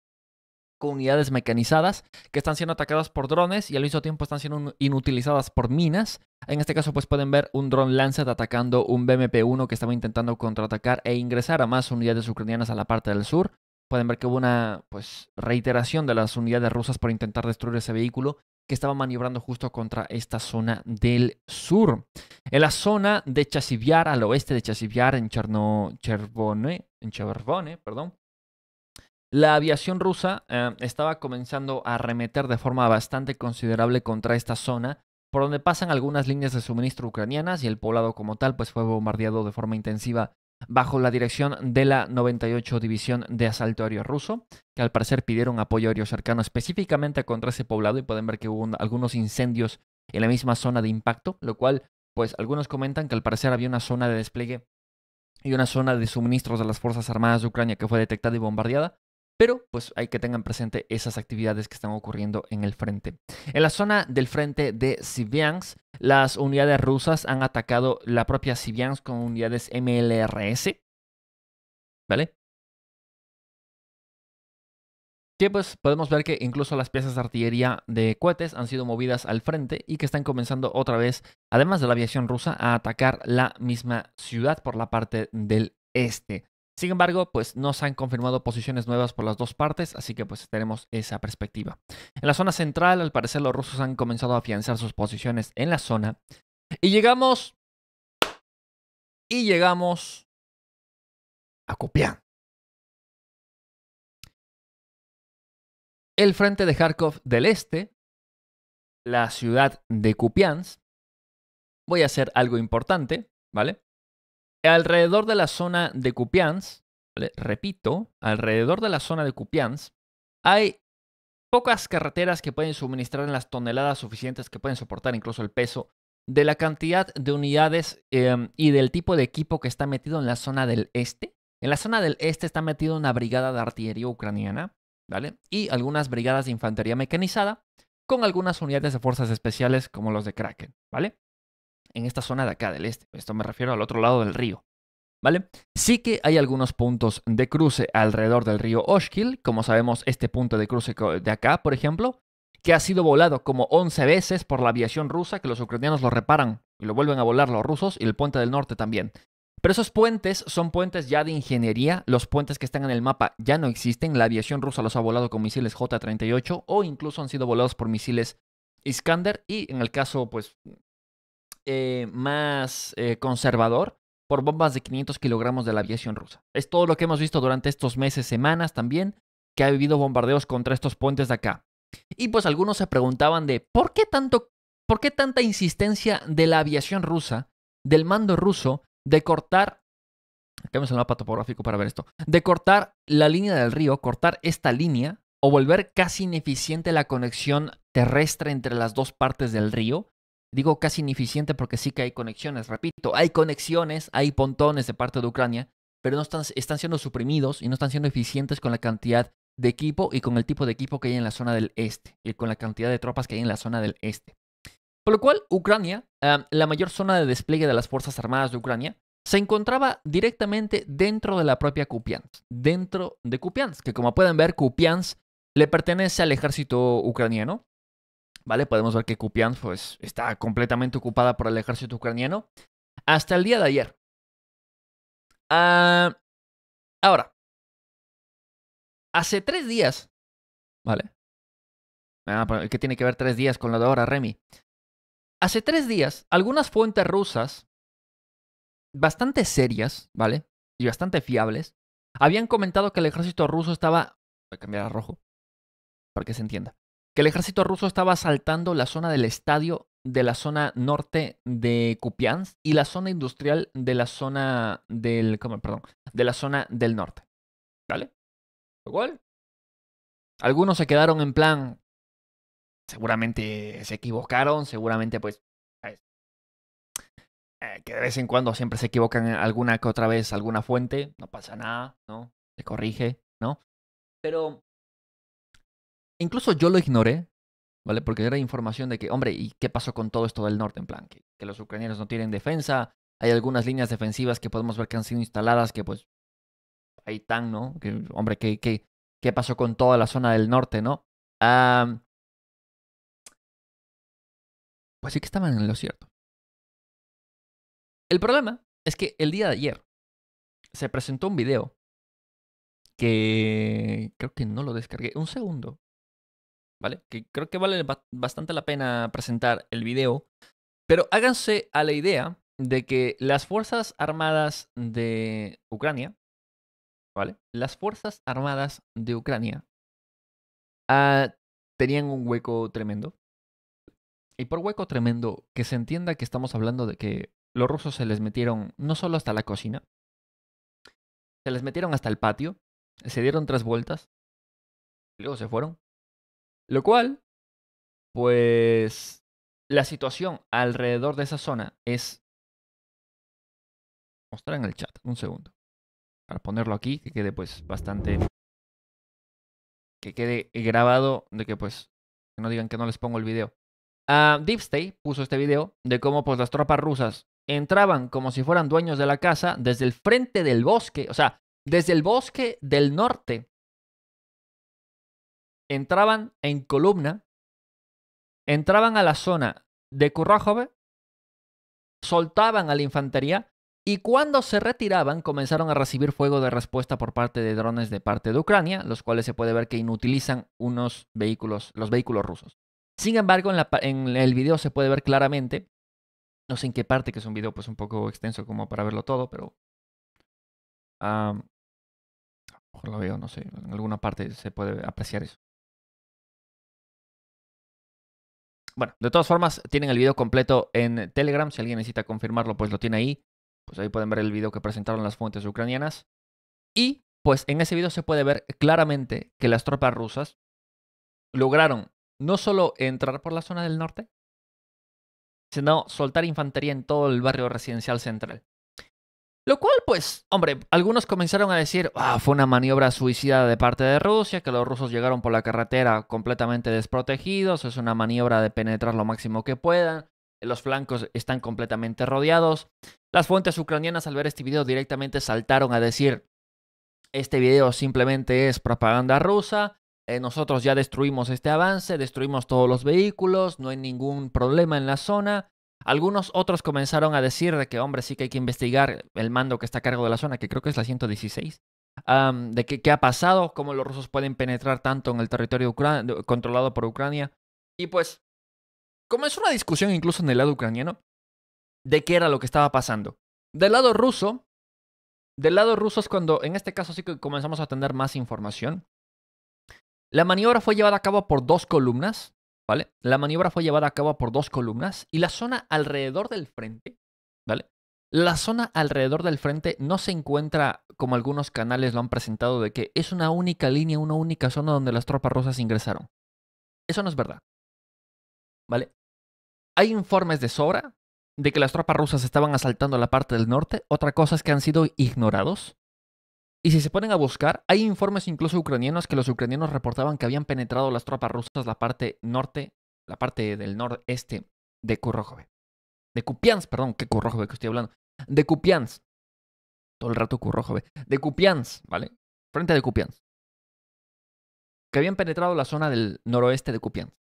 con unidades mecanizadas que están siendo atacadas por drones y al mismo tiempo están siendo inutilizadas por minas. En este caso, pues pueden ver un drone Lancet atacando un BMP-1 que estaba intentando contraatacar e ingresar a más unidades ucranianas a la parte del sur pueden ver que hubo una pues, reiteración de las unidades rusas por intentar destruir ese vehículo que estaba maniobrando justo contra esta zona del sur. En la zona de Chasiviar, al oeste de Chasiviar, en Cherno, en Chervone, perdón, la aviación rusa eh, estaba comenzando a arremeter de forma bastante considerable contra esta zona, por donde pasan algunas líneas de suministro ucranianas y el poblado como tal pues fue bombardeado de forma intensiva bajo la dirección de la 98 División de Asalto Aéreo Ruso, que al parecer pidieron apoyo aéreo cercano específicamente contra ese poblado y pueden ver que hubo algunos incendios en la misma zona de impacto, lo cual, pues algunos comentan que al parecer había una zona de despliegue y una zona de suministros de las Fuerzas Armadas de Ucrania que fue detectada y bombardeada, pero pues hay que tengan presente esas actividades que están ocurriendo en el frente. En la zona del frente de Sibiansk, las unidades rusas han atacado la propia Sibiansk con unidades MLRS, ¿vale? que pues podemos ver que incluso las piezas de artillería de cohetes han sido movidas al frente y que están comenzando otra vez, además de la aviación rusa, a atacar la misma ciudad por la parte del este. Sin embargo, pues no se han confirmado posiciones nuevas por las dos partes, así que pues tenemos esa perspectiva. En la zona central, al parecer los rusos han comenzado a afianzar sus posiciones en la zona. Y llegamos... Y llegamos a Kupián. El frente de Kharkov del este, la ciudad de Kupiansk, voy a hacer algo importante, ¿vale? Alrededor de la zona de Kupians, repito, alrededor de la zona de Kupians hay pocas carreteras que pueden suministrar en las toneladas suficientes que pueden soportar incluso el peso de la cantidad de unidades em, y del tipo de equipo que está metido en la zona del este. En la zona del este está metida una brigada de artillería ucraniana, ¿vale? Y algunas brigadas de infantería mecanizada, con algunas unidades de fuerzas especiales como los de Kraken, ¿vale? en esta zona de acá del este. Pues, esto me refiero al otro lado del río. ¿Vale? Sí que hay algunos puntos de cruce alrededor del río Oshkil, como sabemos este punto de cruce de acá, por ejemplo, que ha sido volado como 11 veces por la aviación rusa, que los ucranianos lo reparan y lo vuelven a volar los rusos, y el puente del norte también. Pero esos puentes son puentes ya de ingeniería, los puentes que están en el mapa ya no existen, la aviación rusa los ha volado con misiles J-38 o incluso han sido volados por misiles Iskander y en el caso pues eh, más eh, conservador por bombas de 500 kilogramos de la aviación rusa. Es todo lo que hemos visto durante estos meses, semanas también, que ha vivido bombardeos contra estos puentes de acá. Y pues algunos se preguntaban de por qué tanto, por qué tanta insistencia de la aviación rusa, del mando ruso, de cortar, tenemos el mapa topográfico para ver esto, de cortar la línea del río, cortar esta línea o volver casi ineficiente la conexión terrestre entre las dos partes del río Digo casi ineficiente porque sí que hay conexiones. Repito, hay conexiones, hay pontones de parte de Ucrania, pero no están, están siendo suprimidos y no están siendo eficientes con la cantidad de equipo y con el tipo de equipo que hay en la zona del este y con la cantidad de tropas que hay en la zona del este. Por lo cual, Ucrania, la mayor zona de despliegue de las Fuerzas Armadas de Ucrania, se encontraba directamente dentro de la propia Kupians, dentro de Kupians, que como pueden ver, Kupians le pertenece al ejército ucraniano ¿vale? Podemos ver que Kupiansk pues, está completamente ocupada por el ejército ucraniano hasta el día de ayer. Ah, ahora, hace tres días, ¿vale? Ah, ¿Qué tiene que ver tres días con lo de ahora, Remy? Hace tres días, algunas fuentes rusas, bastante serias, ¿vale? Y bastante fiables, habían comentado que el ejército ruso estaba... Voy a cambiar a rojo, para que se entienda que el ejército ruso estaba asaltando la zona del estadio de la zona norte de Kupiansk y la zona industrial de la zona del perdón, de la zona del norte. ¿Vale? Igual. algunos se quedaron en plan seguramente se equivocaron, seguramente pues eh, que de vez en cuando siempre se equivocan alguna que otra vez alguna fuente, no pasa nada, ¿no? Se corrige, ¿no? Pero incluso yo lo ignoré, ¿vale? Porque era información de que, hombre, ¿y qué pasó con todo esto del norte? En plan, que, los ucranianos no tienen defensa, hay algunas líneas defensivas que podemos ver que han sido instaladas que pues hay tan, ¿no? Que, hombre, ¿qué, qué, qué pasó con toda la zona del norte, ¿no? pues sí que estaban en lo cierto. El problema es que el día de ayer se presentó un video que creo que no lo descargué. Un segundo. ¿vale? Que creo que vale bastante la pena presentar el video, pero háganse a la idea de que las Fuerzas Armadas de Ucrania, ¿vale? Las Fuerzas Armadas de Ucrania ah, tenían un hueco tremendo. Y por hueco tremendo, que se entienda que estamos hablando de que los rusos se les metieron no solo hasta la cocina, se les metieron hasta el patio, se dieron tres vueltas, y luego se fueron. Lo cual, pues, la situación alrededor de esa zona es... Mostrar en el chat, un segundo. Para ponerlo aquí, que quede pues bastante... Que quede grabado de que pues... Que no digan que no les pongo el video. Uh, puso este video de cómo pues las tropas rusas entraban como si fueran dueños de la casa desde el frente del bosque, o sea, desde el bosque del norte entraban en columna, entraban a la zona de Kurrajove, soltaban a la infantería y cuando se retiraban comenzaron a recibir fuego de respuesta por parte de drones de parte de Ucrania, los cuales se puede ver que inutilizan unos vehículos, los vehículos rusos. Sin embargo, en, el video se puede ver claramente, no sé en qué parte, que es un video pues un poco extenso como para verlo todo, pero... mejor lo veo, no sé, en alguna parte se puede apreciar eso. Bueno, de todas formas, tienen el video completo en Telegram. Si alguien necesita confirmarlo, pues lo tiene ahí. Pues ahí pueden ver el video que presentaron las fuentes ucranianas. Y pues en ese video se puede ver claramente que las tropas rusas lograron no solo entrar por la zona del norte, sino soltar infantería en todo el barrio residencial central. Lo cual, pues, hombre, algunos comenzaron a decir, ah, fue una maniobra suicida de parte de Rusia, que los rusos llegaron por la carretera completamente desprotegidos, es una maniobra de penetrar lo máximo que puedan, los flancos están completamente rodeados. Las fuentes ucranianas al ver este video directamente saltaron a decir, este video simplemente es propaganda rusa, eh, nosotros ya destruimos este avance, destruimos todos los vehículos, no hay ningún problema en la zona, algunos otros comenzaron a decir de que, hombre, sí que hay que investigar el mando que está a cargo de la zona, que creo que es la 116, de qué ha pasado, cómo los rusos pueden penetrar tanto en el territorio controlado por Ucrania. Y pues, comenzó una discusión incluso en el lado ucraniano de qué era lo que estaba pasando. Del lado ruso, del lado ruso es cuando, en este caso sí que comenzamos a tener más información. La maniobra fue llevada a cabo por dos columnas, ¿vale? La maniobra fue llevada a cabo por dos columnas y la zona alrededor del frente, ¿vale? La zona alrededor del frente no se encuentra, como algunos canales lo han presentado, de que es una única línea, una única zona donde las tropas rusas ingresaron. Eso no es verdad. ¿Vale? Hay informes de sobra de que las tropas rusas estaban asaltando la parte del norte. Otra cosa es que han sido ignorados. Y si se ponen a buscar, hay informes incluso ucranianos que los ucranianos reportaban que habían penetrado las tropas rusas la parte norte, la parte del noreste de Kurojove. De Kupians perdón, que Kurojove que estoy hablando. De Kupians Todo el rato Kurrojove. De Kupians ¿vale? Frente de Kupians Que habían penetrado la zona del noroeste de Kupians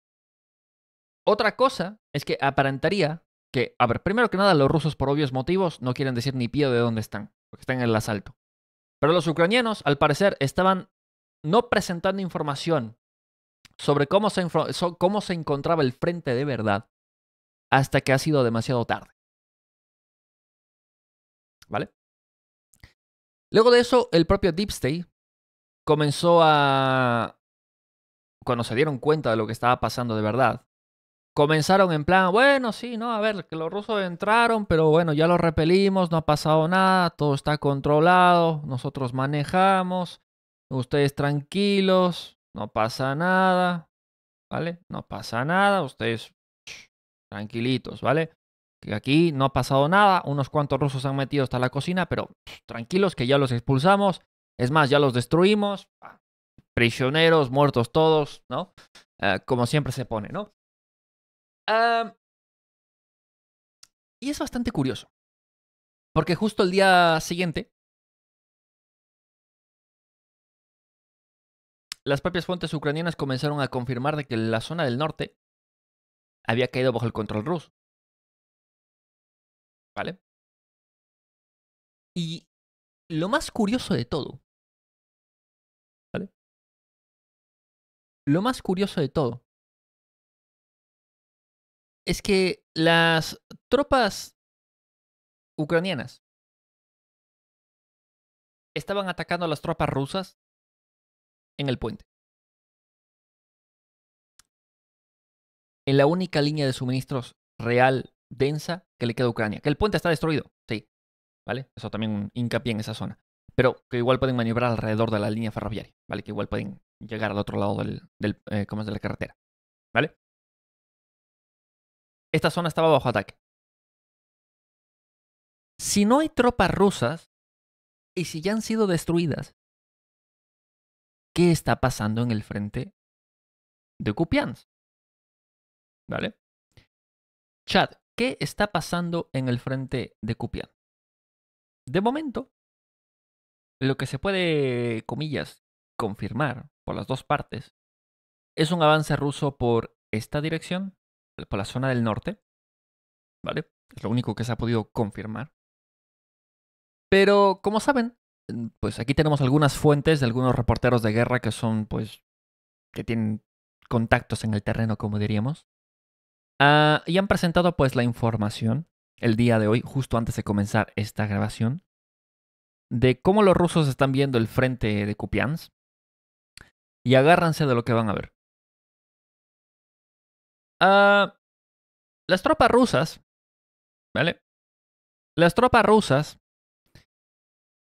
Otra cosa es que aparentaría que, a ver, primero que nada, los rusos por obvios motivos no quieren decir ni pío de dónde están, porque están en el asalto. Pero los ucranianos, al parecer, estaban no presentando información sobre cómo se, cómo se encontraba el frente de verdad hasta que ha sido demasiado tarde. ¿Vale? Luego de eso, el propio Deep State comenzó a... Cuando se dieron cuenta de lo que estaba pasando de verdad, comenzaron en plan, bueno, sí, no, a ver, que los rusos entraron, pero bueno, ya los repelimos, no ha pasado nada, todo está controlado, nosotros manejamos, ustedes tranquilos, no pasa nada, ¿vale? No pasa nada, ustedes tranquilitos, ¿vale? Que aquí no ha pasado nada, unos cuantos rusos han metido hasta la cocina, pero tranquilos que ya los expulsamos, es más, ya los destruimos, ah, prisioneros, muertos todos, ¿no? Eh, como siempre se pone, ¿no? y es bastante curioso. Porque justo el día siguiente, las propias fuentes ucranianas comenzaron a confirmar de que la zona del norte había caído bajo el control ruso. ¿Vale? Y lo más curioso de todo, ¿vale? Lo más curioso de todo es que las tropas ucranianas estaban atacando a las tropas rusas en el puente. En la única línea de suministros real, densa, que le queda a Ucrania. Que el puente está destruido, sí. ¿Vale? Eso también un hincapié en esa zona. Pero que igual pueden maniobrar alrededor de la línea ferroviaria, ¿vale? Que igual pueden llegar al otro lado del, eh, de la carretera, ¿vale? esta zona estaba bajo ataque. Si no hay tropas rusas y si ya han sido destruidas, ¿qué está pasando en el frente de Kupiansk? ¿Vale? Chad, ¿qué está pasando en el frente de Kupiansk? De momento, lo que se puede, comillas, confirmar por las dos partes es un avance ruso por esta dirección por la zona del norte, ¿vale? Es lo único que se ha podido confirmar. Pero, como saben, mm, pues aquí tenemos algunas fuentes de algunos reporteros de guerra que son, pues, que tienen contactos en el terreno, como diríamos. Ah, y han presentado, pues, la información el día de hoy, justo antes de comenzar esta grabación, de cómo los rusos están viendo el frente de Kupiansk y agárranse de lo que van a ver. Ah, las tropas rusas, ¿vale? Las tropas rusas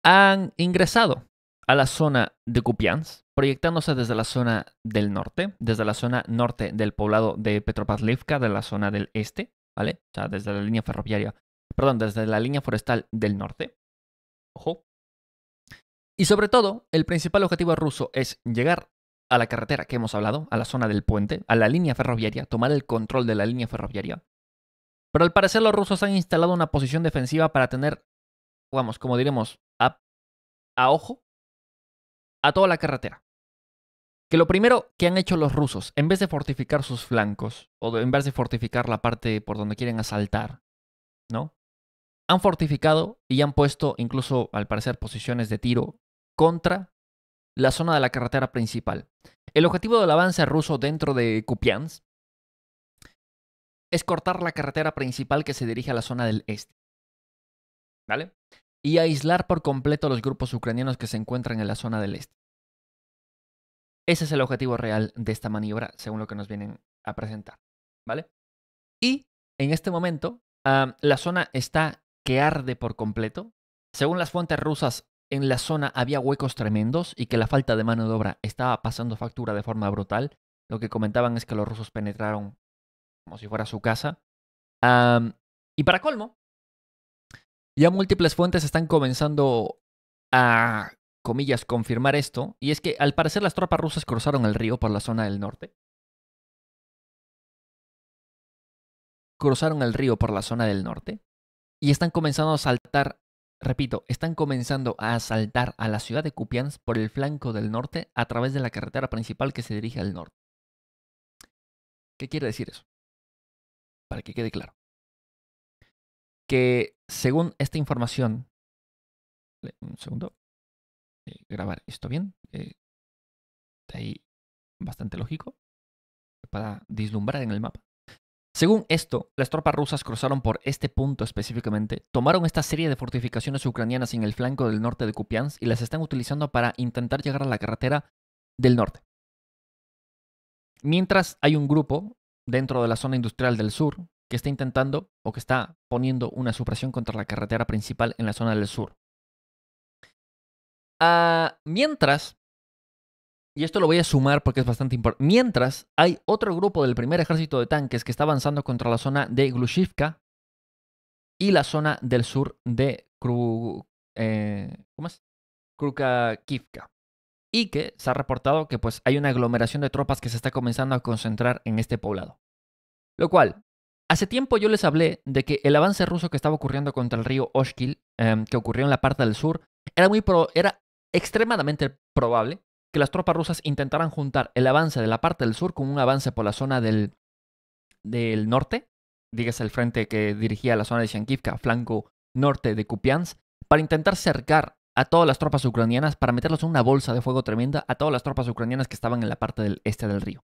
han ingresado a la zona de Kupiansk, proyectándose desde la zona del norte, desde la zona norte del poblado de Petropavlivka, de la zona del este, ¿vale? O sea, desde la línea ferroviaria, perdón, desde la línea forestal del norte. Ojo. Y sobre todo, el principal objetivo ruso es llegar a la carretera que hemos hablado, a la zona del puente, a la línea ferroviaria, tomar el control de la línea ferroviaria. Pero al parecer los rusos han instalado una posición defensiva para tener, vamos, como diremos, a, ojo, a toda la carretera. Que lo primero que han hecho los rusos, en vez de fortificar sus flancos, o en vez de fortificar la parte por donde quieren asaltar, ¿no? Han fortificado y han puesto incluso, al parecer, posiciones de tiro contra la zona de la carretera principal. El objetivo del avance ruso dentro de Kupiansk es cortar la carretera principal que se dirige a la zona del este. ¿Vale? Y aislar por completo los grupos ucranianos que se encuentran en la zona del este. Ese es el objetivo real de esta maniobra, según lo que nos vienen a presentar. ¿Vale? Y en este momento, ah, la zona está que arde por completo. Según las fuentes rusas, en la zona había huecos tremendos y que la falta de mano de obra estaba pasando factura de forma brutal. Lo que comentaban es que los rusos penetraron como si fuera su casa. y para colmo, ya múltiples fuentes están comenzando a, comillas, confirmar esto. Y es que al parecer las tropas rusas cruzaron el río por la zona del norte. Cruzaron el río por la zona del norte. Y están comenzando a saltar Repito, están comenzando a asaltar a la ciudad de Cupians por el flanco del norte a través de la carretera principal que se dirige al norte. ¿Qué quiere decir eso? Para que quede claro. Que según esta información... Un segundo. Eh, grabar esto bien. Eh, ahí bastante lógico. Para dislumbrar en el mapa. Según esto, las tropas rusas cruzaron por este punto específicamente, tomaron esta serie de fortificaciones ucranianas en el flanco del norte de Kupiansk y las están utilizando para intentar llegar a la carretera del norte. Mientras hay un grupo dentro de la zona industrial del sur que está intentando o que está poniendo una supresión contra la carretera principal en la zona del sur. Ah, mientras, y esto lo voy a sumar porque es bastante importante. Mientras, hay otro grupo del primer ejército de tanques que está avanzando contra la zona de Glushivka y la zona del sur de Kru, eh, ¿cómo Y que se ha reportado que pues, hay una aglomeración de tropas que se está comenzando a concentrar en este poblado. Lo cual, hace tiempo yo les hablé de que el avance ruso que estaba ocurriendo contra el río Oshkil, em, que ocurrió en la parte del sur, era, muy era extremadamente probable que las tropas rusas intentaran juntar el avance de la parte del sur con un avance por la zona del, del norte, dígase el frente que dirigía la zona de Shankivka, flanco norte de Kupiansk, para intentar cercar a todas las tropas ucranianas, para meterlos en una bolsa de fuego tremenda a todas las tropas ucranianas que estaban en la parte del este del río.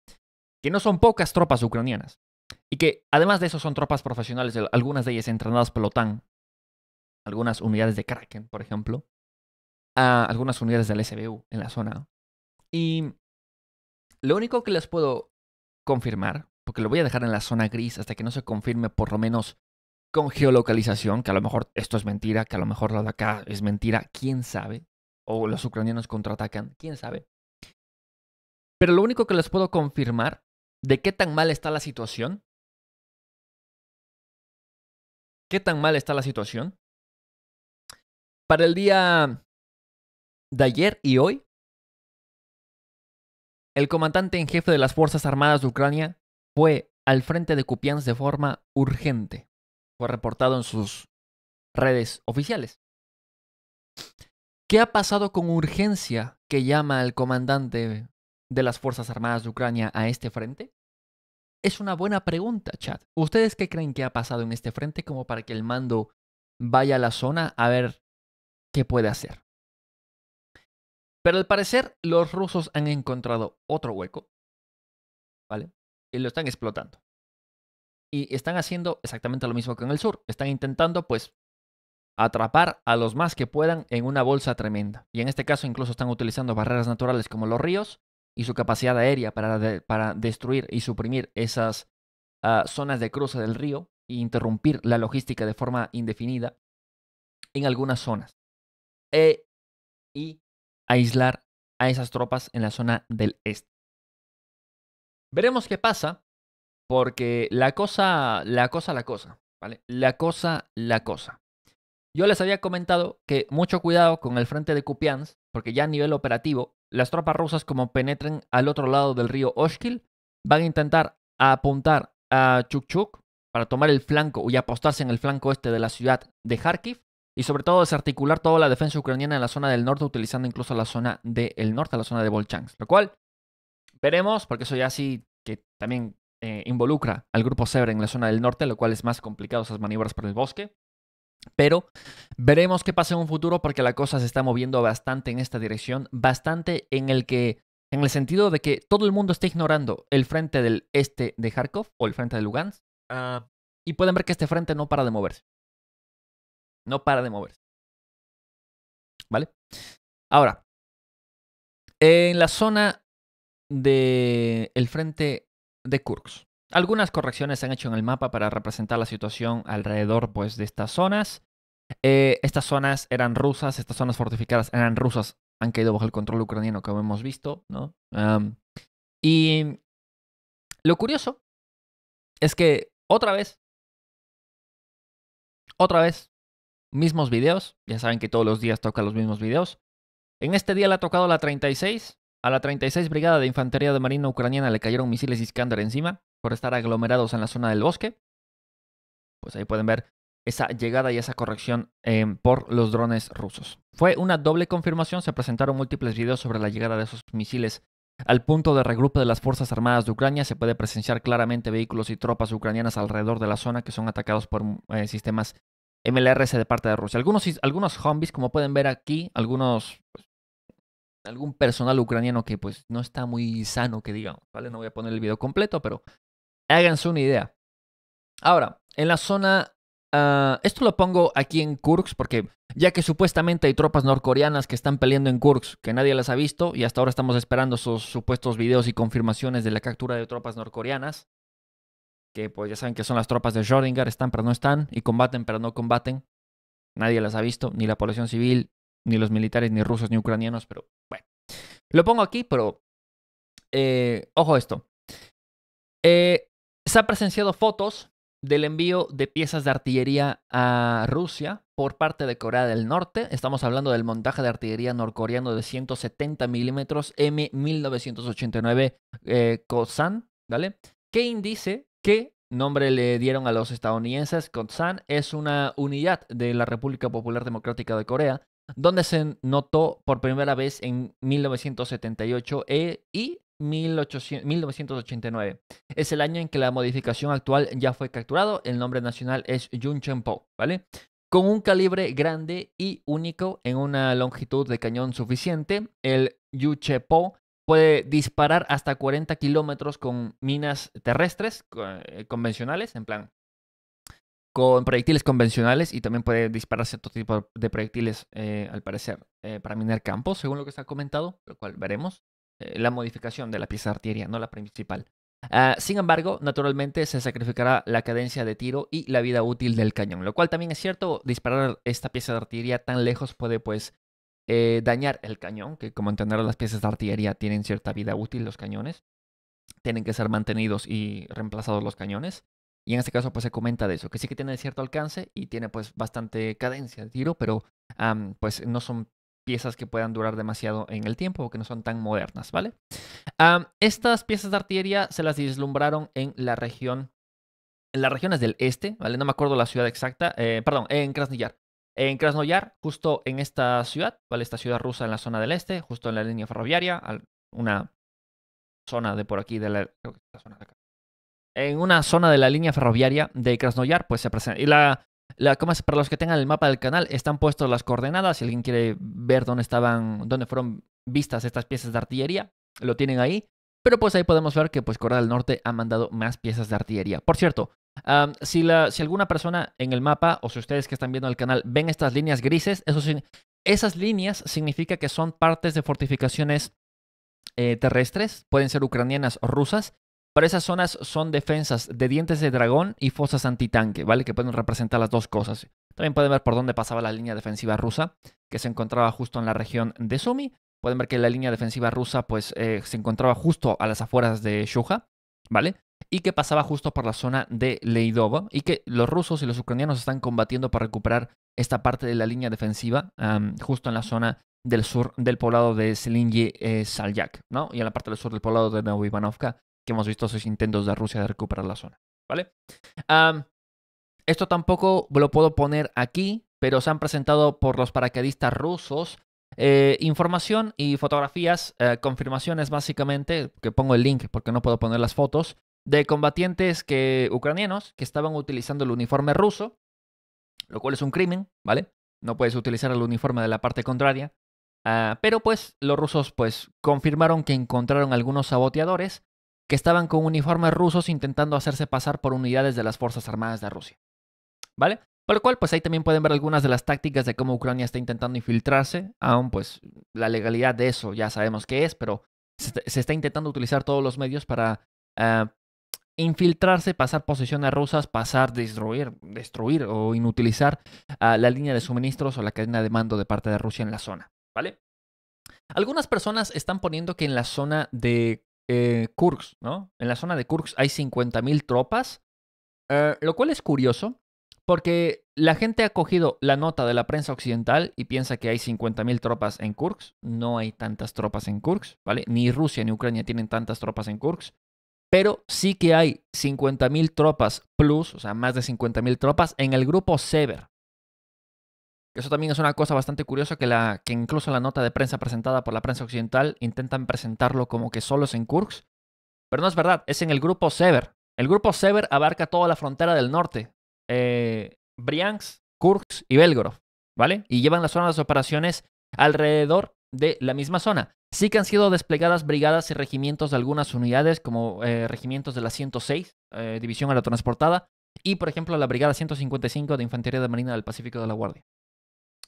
Que no son pocas tropas ucranianas. Y que además de eso son tropas profesionales, algunas de ellas entrenadas por la OTAN, algunas unidades de Kraken, por ejemplo, a ah, algunas unidades del SBU en la zona y lo único que les puedo confirmar, porque lo voy a dejar en la zona gris hasta que no se confirme por lo menos con geolocalización, que a lo mejor esto es mentira, que a lo mejor lo de acá es mentira, quién sabe, o los ucranianos contraatacan, quién sabe. Pero lo único que les puedo confirmar de qué tan mal está la situación, qué tan mal está la situación, para el día de ayer y hoy el comandante en jefe de las Fuerzas Armadas de Ucrania fue al frente de Kupiansk de forma urgente. Fue reportado en sus redes oficiales. ¿Qué ha pasado con urgencia que llama al comandante de las Fuerzas Armadas de Ucrania a este frente? Es una buena pregunta, chat. ¿Ustedes qué creen que ha pasado en este frente como para que el mando vaya a la zona a ver qué puede hacer? Pero al parecer los rusos han encontrado otro hueco, ¿vale? Y lo están explotando. Y están haciendo exactamente lo mismo que en el sur. Están intentando, pues, atrapar a los más que puedan en una bolsa tremenda. Y en este caso incluso están utilizando barreras naturales como los ríos y su capacidad aérea para, para destruir y suprimir esas ah, zonas de cruce del río e interrumpir la logística de forma indefinida en algunas zonas. Eh, y aislar a esas tropas en la zona del este. Veremos qué pasa, porque la cosa, la cosa, la cosa, ¿vale? La cosa, la cosa. Yo les había comentado que mucho cuidado con el frente de Kupians. porque ya a nivel operativo, las tropas rusas como penetren al otro lado del río Oshkil, van a intentar apuntar a Chukchuk para tomar el flanco y apostarse en el flanco este de la ciudad de Kharkiv, y sobre todo desarticular toda la defensa ucraniana en la zona del norte, utilizando incluso la zona del norte, la zona de Volchansk. Lo cual veremos, porque eso ya sí que también eh, involucra al grupo Sever en la zona del norte, lo cual es más complicado esas maniobras por el bosque. Pero veremos qué pasa en un futuro porque la cosa se está moviendo bastante en esta dirección, bastante en el que en el sentido de que todo el mundo está ignorando el frente del este de Kharkov o el frente de Lugansk. Ah. y pueden ver que este frente no para de moverse. No para de moverse. ¿Vale? Ahora, en la zona del frente de Kursk, algunas correcciones se han hecho en el mapa para representar la situación alrededor pues, de estas zonas. Eh, estas zonas eran rusas, estas zonas fortificadas eran rusas, han caído bajo el control ucraniano, como hemos visto, ¿no? y lo curioso es que otra vez, otra vez, mismos videos. Ya saben que todos los días toca los mismos videos. En este día le ha tocado la 36. A la 36 Brigada de Infantería de Marina Ucraniana le cayeron misiles Iskander encima por estar aglomerados en la zona del bosque. Pues ahí pueden ver esa llegada y esa corrección em, por los drones rusos. Fue una doble confirmación, se presentaron múltiples videos sobre la llegada de esos misiles al punto de regrupe de las Fuerzas Armadas de Ucrania. Se puede presenciar claramente vehículos y tropas ucranianas alrededor de la zona que son atacados por eh, sistemas MLRS de parte de Rusia. Algunos, algunos zombies, como pueden ver aquí, algunos pues, algún personal ucraniano que pues no está muy sano, que digamos, ¿vale? No voy a poner el video completo, pero háganse una idea. Ahora, en la zona... Ah, esto lo pongo aquí en Kursk porque ya que supuestamente hay tropas norcoreanas que están peleando en Kursk, que nadie las ha visto y hasta ahora estamos esperando sus supuestos videos y confirmaciones de la captura de tropas norcoreanas, que pues ya saben que son las tropas de Schrodinger, están pero no están, y combaten pero no combaten. Nadie las ha visto, ni la población civil, ni los militares, ni rusos, ni ucranianos, pero bueno. Lo pongo aquí, pero eh, ojo esto. Eh, se han presenciado fotos del envío de piezas de artillería a Rusia por parte de Corea del Norte. Estamos hablando del montaje de artillería norcoreano de 170 milímetros M1989 eh, Kosan, ¿vale? Que indice ¿Qué nombre le dieron a los estadounidenses? Kotsan es una unidad de la República Popular Democrática de Corea, donde se notó por primera vez en 1978 y 1989. E, es el año en que la modificación actual ya fue capturado. El nombre nacional es Yunchenpo, ¿vale? Con un calibre grande y único en una longitud de cañón suficiente, el Yuchepo Puede disparar hasta 40 kilómetros con minas terrestres eh, convencionales, en plan, con proyectiles convencionales y también puede disparar cierto tipo de proyectiles, eh, al parecer, eh, para minar campos, según lo que se ha comentado, lo cual veremos. la modificación de la pieza de artillería, no la principal. Ah, sin embargo, naturalmente se sacrificará la cadencia de tiro y la vida útil del cañón, lo cual también es cierto, disparar esta pieza de artillería tan lejos puede pues eh, dañar el cañón, que como entender las piezas de artillería tienen cierta vida útil los cañones, tienen que ser mantenidos y reemplazados los cañones. Y en este caso pues se comenta de eso, que sí que tiene cierto alcance y tiene pues bastante cadencia de tiro, pero pues no son piezas que puedan durar demasiado en el tiempo o que no son tan modernas, ¿vale? estas piezas de artillería se las deslumbraron en la región, en las regiones del este, ¿vale? No me acuerdo la ciudad exacta, eh, perdón, en Krasnillar, en Krasnoyar, justo en esta ciudad, ¿vale? Esta ciudad rusa en la zona del este, justo en la línea ferroviaria, una zona de por aquí de la... En una zona de la línea ferroviaria de Krasnoyar, pues se presenta... Y la, la, ¿cómo Para los que tengan el mapa del canal, están puestas las coordenadas. Si alguien quiere ver dónde estaban, dónde fueron vistas estas piezas de artillería, lo tienen ahí. Pero pues ahí podemos ver que pues Corea del Norte ha mandado más piezas de artillería. Por cierto, si, alguna persona en el mapa o si ustedes que están viendo el canal ven estas líneas grises, esas líneas significa que son partes de fortificaciones eh, terrestres, pueden ser ucranianas o rusas, pero esas zonas son defensas de dientes de dragón y fosas antitanque, ¿vale? Que pueden representar las dos cosas. También pueden ver por dónde pasaba la línea defensiva rusa, que se encontraba justo en la región de Sumi. Pueden ver que la línea defensiva rusa pues, eh, se encontraba justo a las afueras de Shuja, ¿vale? y que pasaba justo por la zona de Leidovo, y que los rusos y los ucranianos están combatiendo para recuperar esta parte de la línea defensiva justo en la zona del sur del poblado de Selinje-Saljak, eh, ¿no? Y en la parte del sur del poblado de Novibanovka, que hemos visto esos intentos de Rusia de recuperar la zona, ¿vale? esto tampoco lo puedo poner aquí, pero se han presentado por los paracaidistas rusos eh, información y fotografías, eh, confirmaciones básicamente, que pongo el link porque no puedo poner las fotos, de combatientes que, ucranianos que estaban utilizando el uniforme ruso, lo cual es un crimen, ¿vale? No puedes utilizar el uniforme de la parte contraria. Ah, pero pues los rusos pues confirmaron que encontraron algunos saboteadores que estaban con uniformes rusos intentando hacerse pasar por unidades de las Fuerzas Armadas de Rusia. ¿Vale? Por lo cual, pues ahí también pueden ver algunas de las tácticas de cómo Ucrania está intentando infiltrarse, aún pues la legalidad de eso ya sabemos qué es, pero se está intentando utilizar todos los medios para ah, infiltrarse, pasar a rusas, pasar, destruir, destruir o inutilizar la línea de suministros o la cadena de mando de parte de Rusia en la zona, ¿vale? Algunas personas están poniendo que en la zona de Kurks, eh, Kursk, ¿no? En la zona de Kursk hay 50.000 tropas, eh, lo cual es curioso porque la gente ha cogido la nota de la prensa occidental y piensa que hay 50.000 tropas en Kursk. No hay tantas tropas en Kursk, ¿vale? Ni Rusia ni Ucrania tienen tantas tropas en Kursk. Pero sí que hay 50.000 tropas plus, o sea, más de 50.000 tropas en el grupo Sever. Eso también es una cosa bastante curiosa que, la, que incluso la nota de prensa presentada por la prensa occidental intentan presentarlo como que solo es en Kursk. Pero no es verdad, es en el grupo Sever. El grupo Sever abarca toda la frontera del norte. Eh, Briansk, Kursk y Belgorod, ¿vale? Y llevan las zonas de operaciones alrededor de la misma zona. Sí que han sido desplegadas brigadas y regimientos de algunas unidades, como eh, regimientos de la 106, eh, División Aerotransportada, y por ejemplo la Brigada 155 de Infantería de Marina del Pacífico de la Guardia.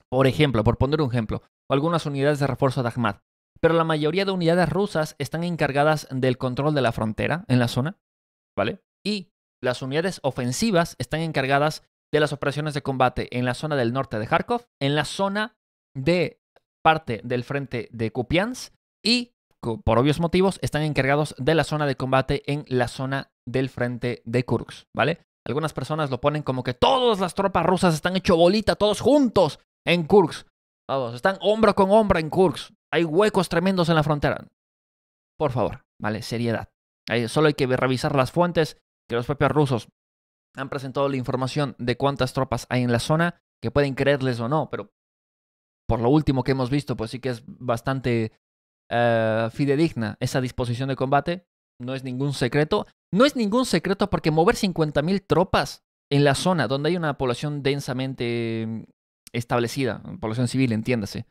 Por ejemplo, por poner un ejemplo, algunas unidades de refuerzo de Ahmad. Pero la mayoría de unidades rusas están encargadas del control de la frontera en la zona, ¿vale? Y las unidades ofensivas están encargadas de las operaciones de combate en la zona del norte de Kharkov, en la zona de parte del frente de Kupians y, por obvios motivos, están encargados de la zona de combate en la zona del frente de Kursk, ¿vale? Algunas personas lo ponen como que todas las tropas rusas están hecho bolita, todos juntos en Kursk. Todos están hombro con hombro en Kursk. Hay huecos tremendos en la frontera. Por favor, ¿vale? Seriedad. solo hay que revisar las fuentes que los propios rusos han presentado la información de cuántas tropas hay en la zona, que pueden creerles o no, pero por lo último que hemos visto, pues sí que es bastante eh, fidedigna esa disposición de combate. No es ningún secreto. No es ningún secreto porque mover 50.000 tropas en la zona donde hay una población densamente mm, establecida, población civil, entiéndase,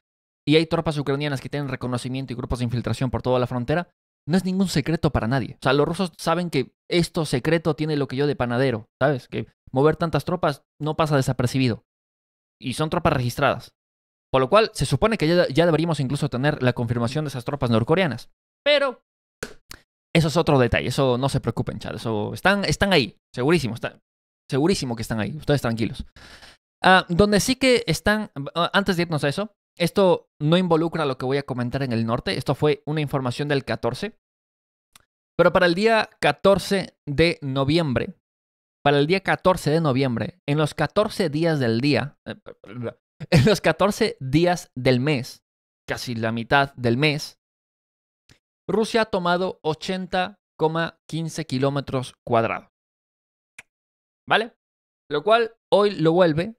y hay tropas ucranianas que tienen reconocimiento y grupos de infiltración por toda la frontera, no es ningún secreto para nadie. O sea, los rusos saben que esto secreto tiene lo que yo de panadero, ¿sabes? Que mover tantas tropas no pasa desapercibido. Y son tropas registradas. Por lo cual, se supone que ya, deberíamos incluso tener la confirmación de esas tropas norcoreanas. Pero eso es otro detalle, eso no se preocupen, chat. Eso, están, están ahí, segurísimo, segurísimo que están ahí, ustedes tranquilos. Ah, donde sí que están, ah, antes de irnos a eso, esto no involucra lo que voy a comentar en el norte, esto fue una información del 14, pero para el día 14 de noviembre, para el día 14 de noviembre, en los 14 días del día, eh, En los 14 días del mes, casi la mitad del mes, Rusia ha tomado 80,15 kilómetros cuadrados. ¿Vale? Lo cual hoy lo vuelve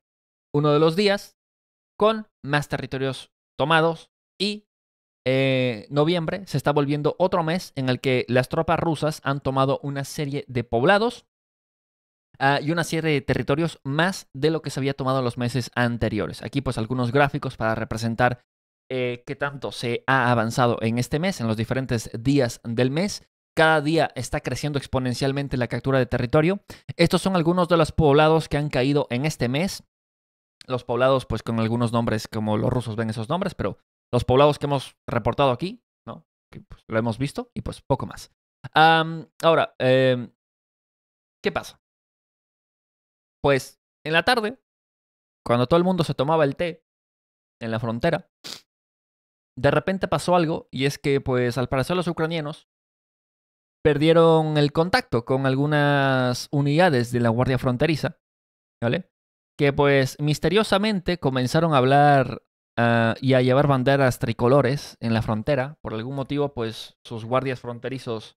uno de los días con más territorios tomados y eh, noviembre se está volviendo otro mes en el que las tropas rusas han tomado una serie de poblados Ah, y una serie de territorios más de lo que se había tomado en los meses anteriores. Aquí pues algunos gráficos para representar eh, qué tanto se ha avanzado en este mes, en los diferentes días del mes. Cada día está creciendo exponencialmente la captura de territorio. Estos son algunos de los poblados que han caído en este mes. Los poblados pues con algunos nombres como los rusos ven esos nombres, pero los poblados que hemos reportado aquí, ¿no? Que, pues, lo hemos visto y pues poco más. ahora, em, ¿qué pasa? Pues en la tarde, cuando todo el mundo se tomaba el té en la frontera, de repente pasó algo y es que pues al parecer los ucranianos perdieron el contacto con algunas unidades de la Guardia Fronteriza, ¿vale? Que pues misteriosamente comenzaron a hablar ah, y a llevar banderas tricolores en la frontera. Por algún motivo pues sus guardias fronterizos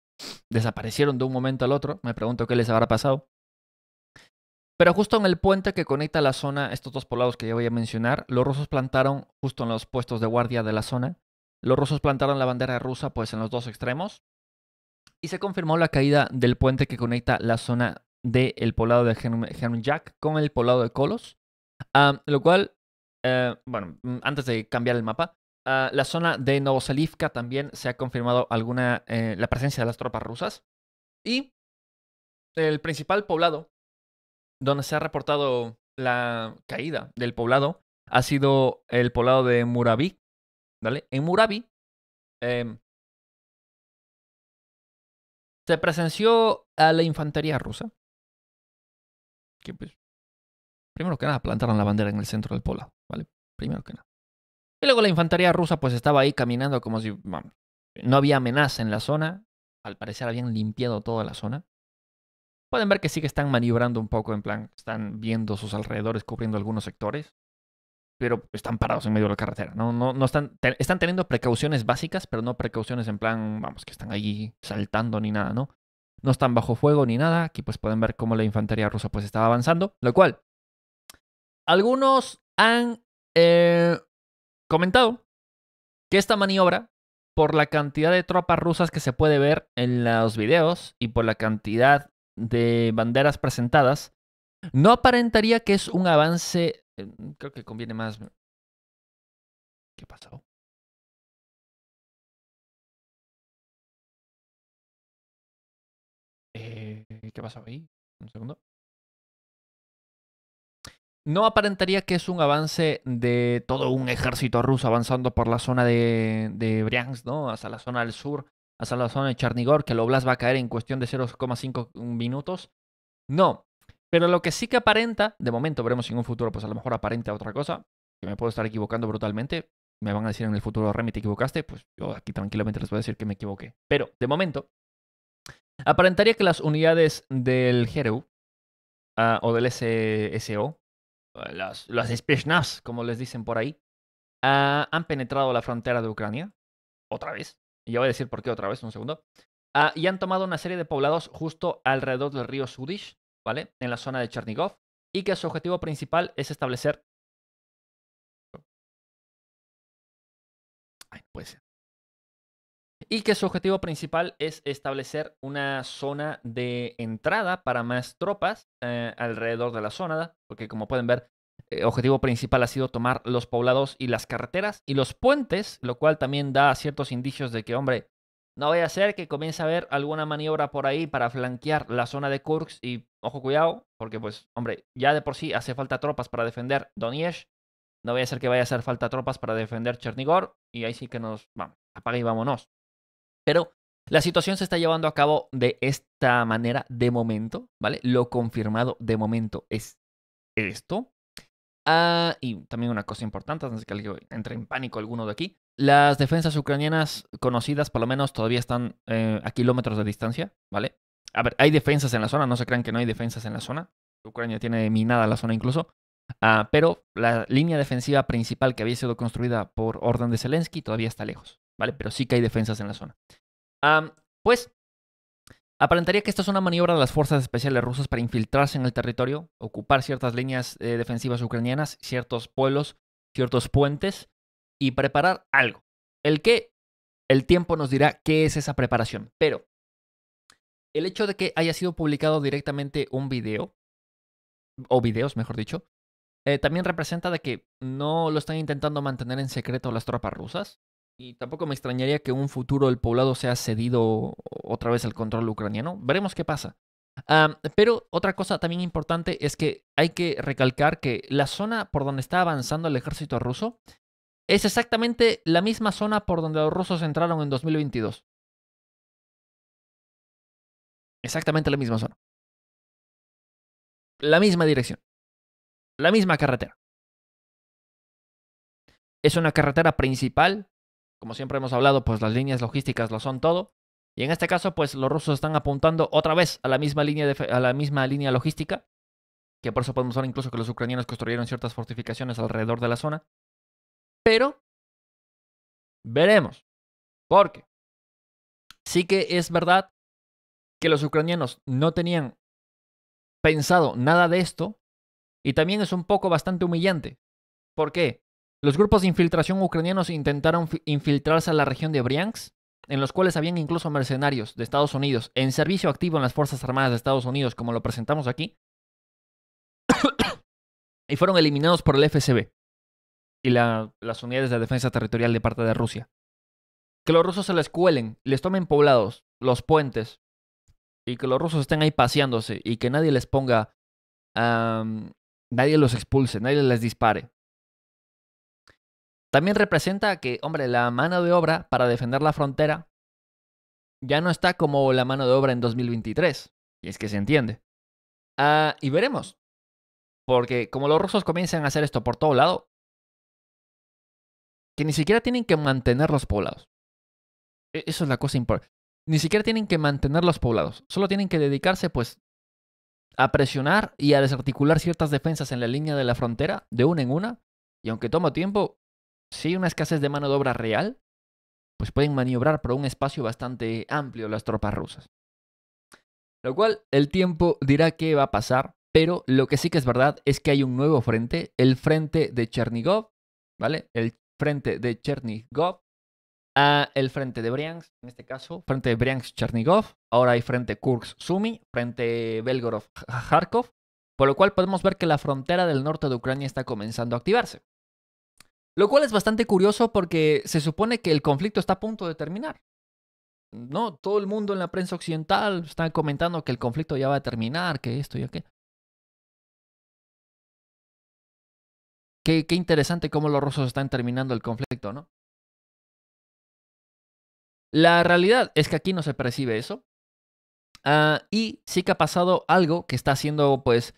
desaparecieron de un momento al otro. Me pregunto qué les habrá pasado. Pero justo en el puente que conecta la zona, estos dos poblados que ya voy a mencionar, los rusos plantaron justo en los puestos de guardia de la zona. Los rusos plantaron la bandera rusa pues en los dos extremos. Y se confirmó la caída del puente que conecta la zona del poblado de Jack con el poblado de Kolos. Ah, lo cual, eh, bueno, mm, antes de cambiar el mapa, ah, la zona de Novoselivka también se ha confirmado alguna, eh, la presencia de las tropas rusas. Y el principal poblado donde se ha reportado la caída del poblado ha sido el poblado de Murabi. ¿vale? En Murabi em, se presenció a la infantería rusa. Pues, primero que nada plantaron la bandera en el centro del poblado, ¿vale? Primero que nada. Y luego la infantería rusa pues estaba ahí caminando como si no había amenaza en la zona. Al parecer habían limpiado toda la zona. Pueden ver que sí que están maniobrando un poco, en plan, están viendo sus alrededores, cubriendo algunos sectores, pero están parados en medio de la carretera. No, no, no están, están teniendo precauciones básicas, pero no precauciones en plan, vamos, que están ahí saltando ni nada, ¿no? No están bajo fuego ni nada. Aquí pues pueden ver cómo la infantería rusa pues estaba avanzando, lo cual algunos han eh, comentado que esta maniobra, por la cantidad de tropas rusas que se puede ver en los videos y por la cantidad de banderas presentadas, no aparentaría que es un avance. Eh, creo que conviene más. ¿Qué pasó? Eh, ¿Qué pasó ahí? Un segundo. No aparentaría que es un avance de todo un ejército ruso avanzando por la zona de, de Briansk, ¿no? Hasta la zona del sur a la zona de Charnigor, que el Oblast va a caer en cuestión de 0,5 minutos. No, pero lo que sí que aparenta, de momento veremos en un futuro, pues a lo mejor aparenta otra cosa, que me puedo estar equivocando brutalmente. Me van a decir en el futuro, Remy, te equivocaste. Pues yo aquí tranquilamente les voy a decir que me equivoqué. Pero, de momento, aparentaría que las unidades del Hero, ah, o del SSO, las, las como les dicen por ahí, ah, han penetrado la frontera de Ucrania. Otra vez y ya voy a decir por qué otra vez, un segundo, ah, y han tomado una serie de poblados justo alrededor del río Sudish, ¿vale? En la zona de Chernigov, y que su objetivo principal es establecer... Ay, puede ser. Y que su objetivo principal es establecer una zona de entrada para más tropas eh, alrededor de la zona, porque como pueden ver, el eh, objetivo principal ha sido tomar los poblados y las carreteras y los puentes, lo cual también da ciertos indicios de que, hombre, no voy a ser que comience a haber alguna maniobra por ahí para flanquear la zona de Kursk y ojo cuidado, porque pues, hombre, ya de por sí hace falta tropas para defender Donetsk. No voy a ser que vaya a hacer falta tropas para defender Chernigor y ahí sí que nos vamos, apaga y vámonos. Pero la situación se está llevando a cabo de esta manera de momento, ¿vale? Lo confirmado de momento es esto. Ah, y también una cosa importante, antes que alguien entre en pánico alguno de aquí. Las defensas ucranianas conocidas, por lo menos, todavía están eh, a kilómetros de distancia, ¿vale? A ver, hay defensas en la zona, no se crean que no hay defensas en la zona. Ucrania tiene minada la zona incluso. Ah, pero la línea defensiva principal que había sido construida por orden de Zelensky todavía está lejos, ¿vale? Pero sí que hay defensas en la zona. pues Aparentaría que esta es una maniobra de las fuerzas especiales rusas para infiltrarse en el territorio, ocupar ciertas líneas eh, defensivas ucranianas, ciertos pueblos, ciertos puentes y preparar algo. El que el tiempo nos dirá qué es esa preparación, pero el hecho de que haya sido publicado directamente un video, o videos mejor dicho, eh, también representa de que no lo están intentando mantener en secreto las tropas rusas, y tampoco me extrañaría que en un futuro el poblado sea cedido otra vez al control ucraniano. Veremos qué pasa. pero otra cosa también importante es que hay que recalcar que la zona por donde está avanzando el ejército ruso es exactamente la misma zona por donde los rusos entraron en 2022. Exactamente la misma zona. La misma dirección. La misma carretera. Es una carretera principal como siempre hemos hablado, pues las líneas logísticas lo son todo. Y en este caso, pues los rusos están apuntando otra vez a la misma línea, a la misma línea logística, que por eso podemos ver incluso que los ucranianos construyeron ciertas fortificaciones alrededor de la zona. Pero veremos, porque sí que es verdad que los ucranianos no tenían pensado nada de esto y también es un poco bastante humillante. ¿Por qué? Los grupos de infiltración ucranianos intentaron infiltrarse a la región de Briansk, en los cuales habían incluso mercenarios de Estados Unidos en servicio activo en las Fuerzas Armadas de Estados Unidos, como lo presentamos aquí, y fueron eliminados por el FSB y las unidades de defensa territorial de parte de Rusia. Que los rusos se les cuelen, les tomen poblados, los puentes, y que los rusos estén ahí paseándose y que nadie les ponga, nadie los expulse, nadie les dispare. También representa que, hombre, la mano de obra para defender la frontera ya no está como la mano de obra en 2023. Y es que se entiende. Ah, y veremos. Porque como los rusos comienzan a hacer esto por todo lado, que ni siquiera tienen que mantener los poblados. E, eso es la cosa importante. Ni siquiera tienen que mantener los poblados. Solo tienen que dedicarse, pues, a presionar y a desarticular ciertas defensas en la línea de la frontera, de una en una. Y aunque toma tiempo, si hay una escasez de mano de obra real, pues pueden maniobrar por un espacio bastante amplio las tropas rusas. Lo cual el tiempo dirá qué va a pasar, pero lo que sí que es verdad es que hay un nuevo frente, el frente de Chernigov, ¿vale? El frente de Chernigov, a el frente de Briansk, en este caso, frente de Briansk-Chernigov, ahora hay frente kursk sumy frente Belgorod-Kharkov, por lo cual podemos ver que la frontera del norte de Ucrania está comenzando a activarse. Lo cual es bastante curioso porque se supone que el conflicto está a punto de terminar. No, todo el mundo en la prensa occidental está comentando que el conflicto ya va a terminar, que esto y aquello. Qué, interesante cómo los rusos están terminando el conflicto, ¿no? La realidad es que aquí no se percibe eso. Ah, y sí que ha pasado algo que está haciendo, pues,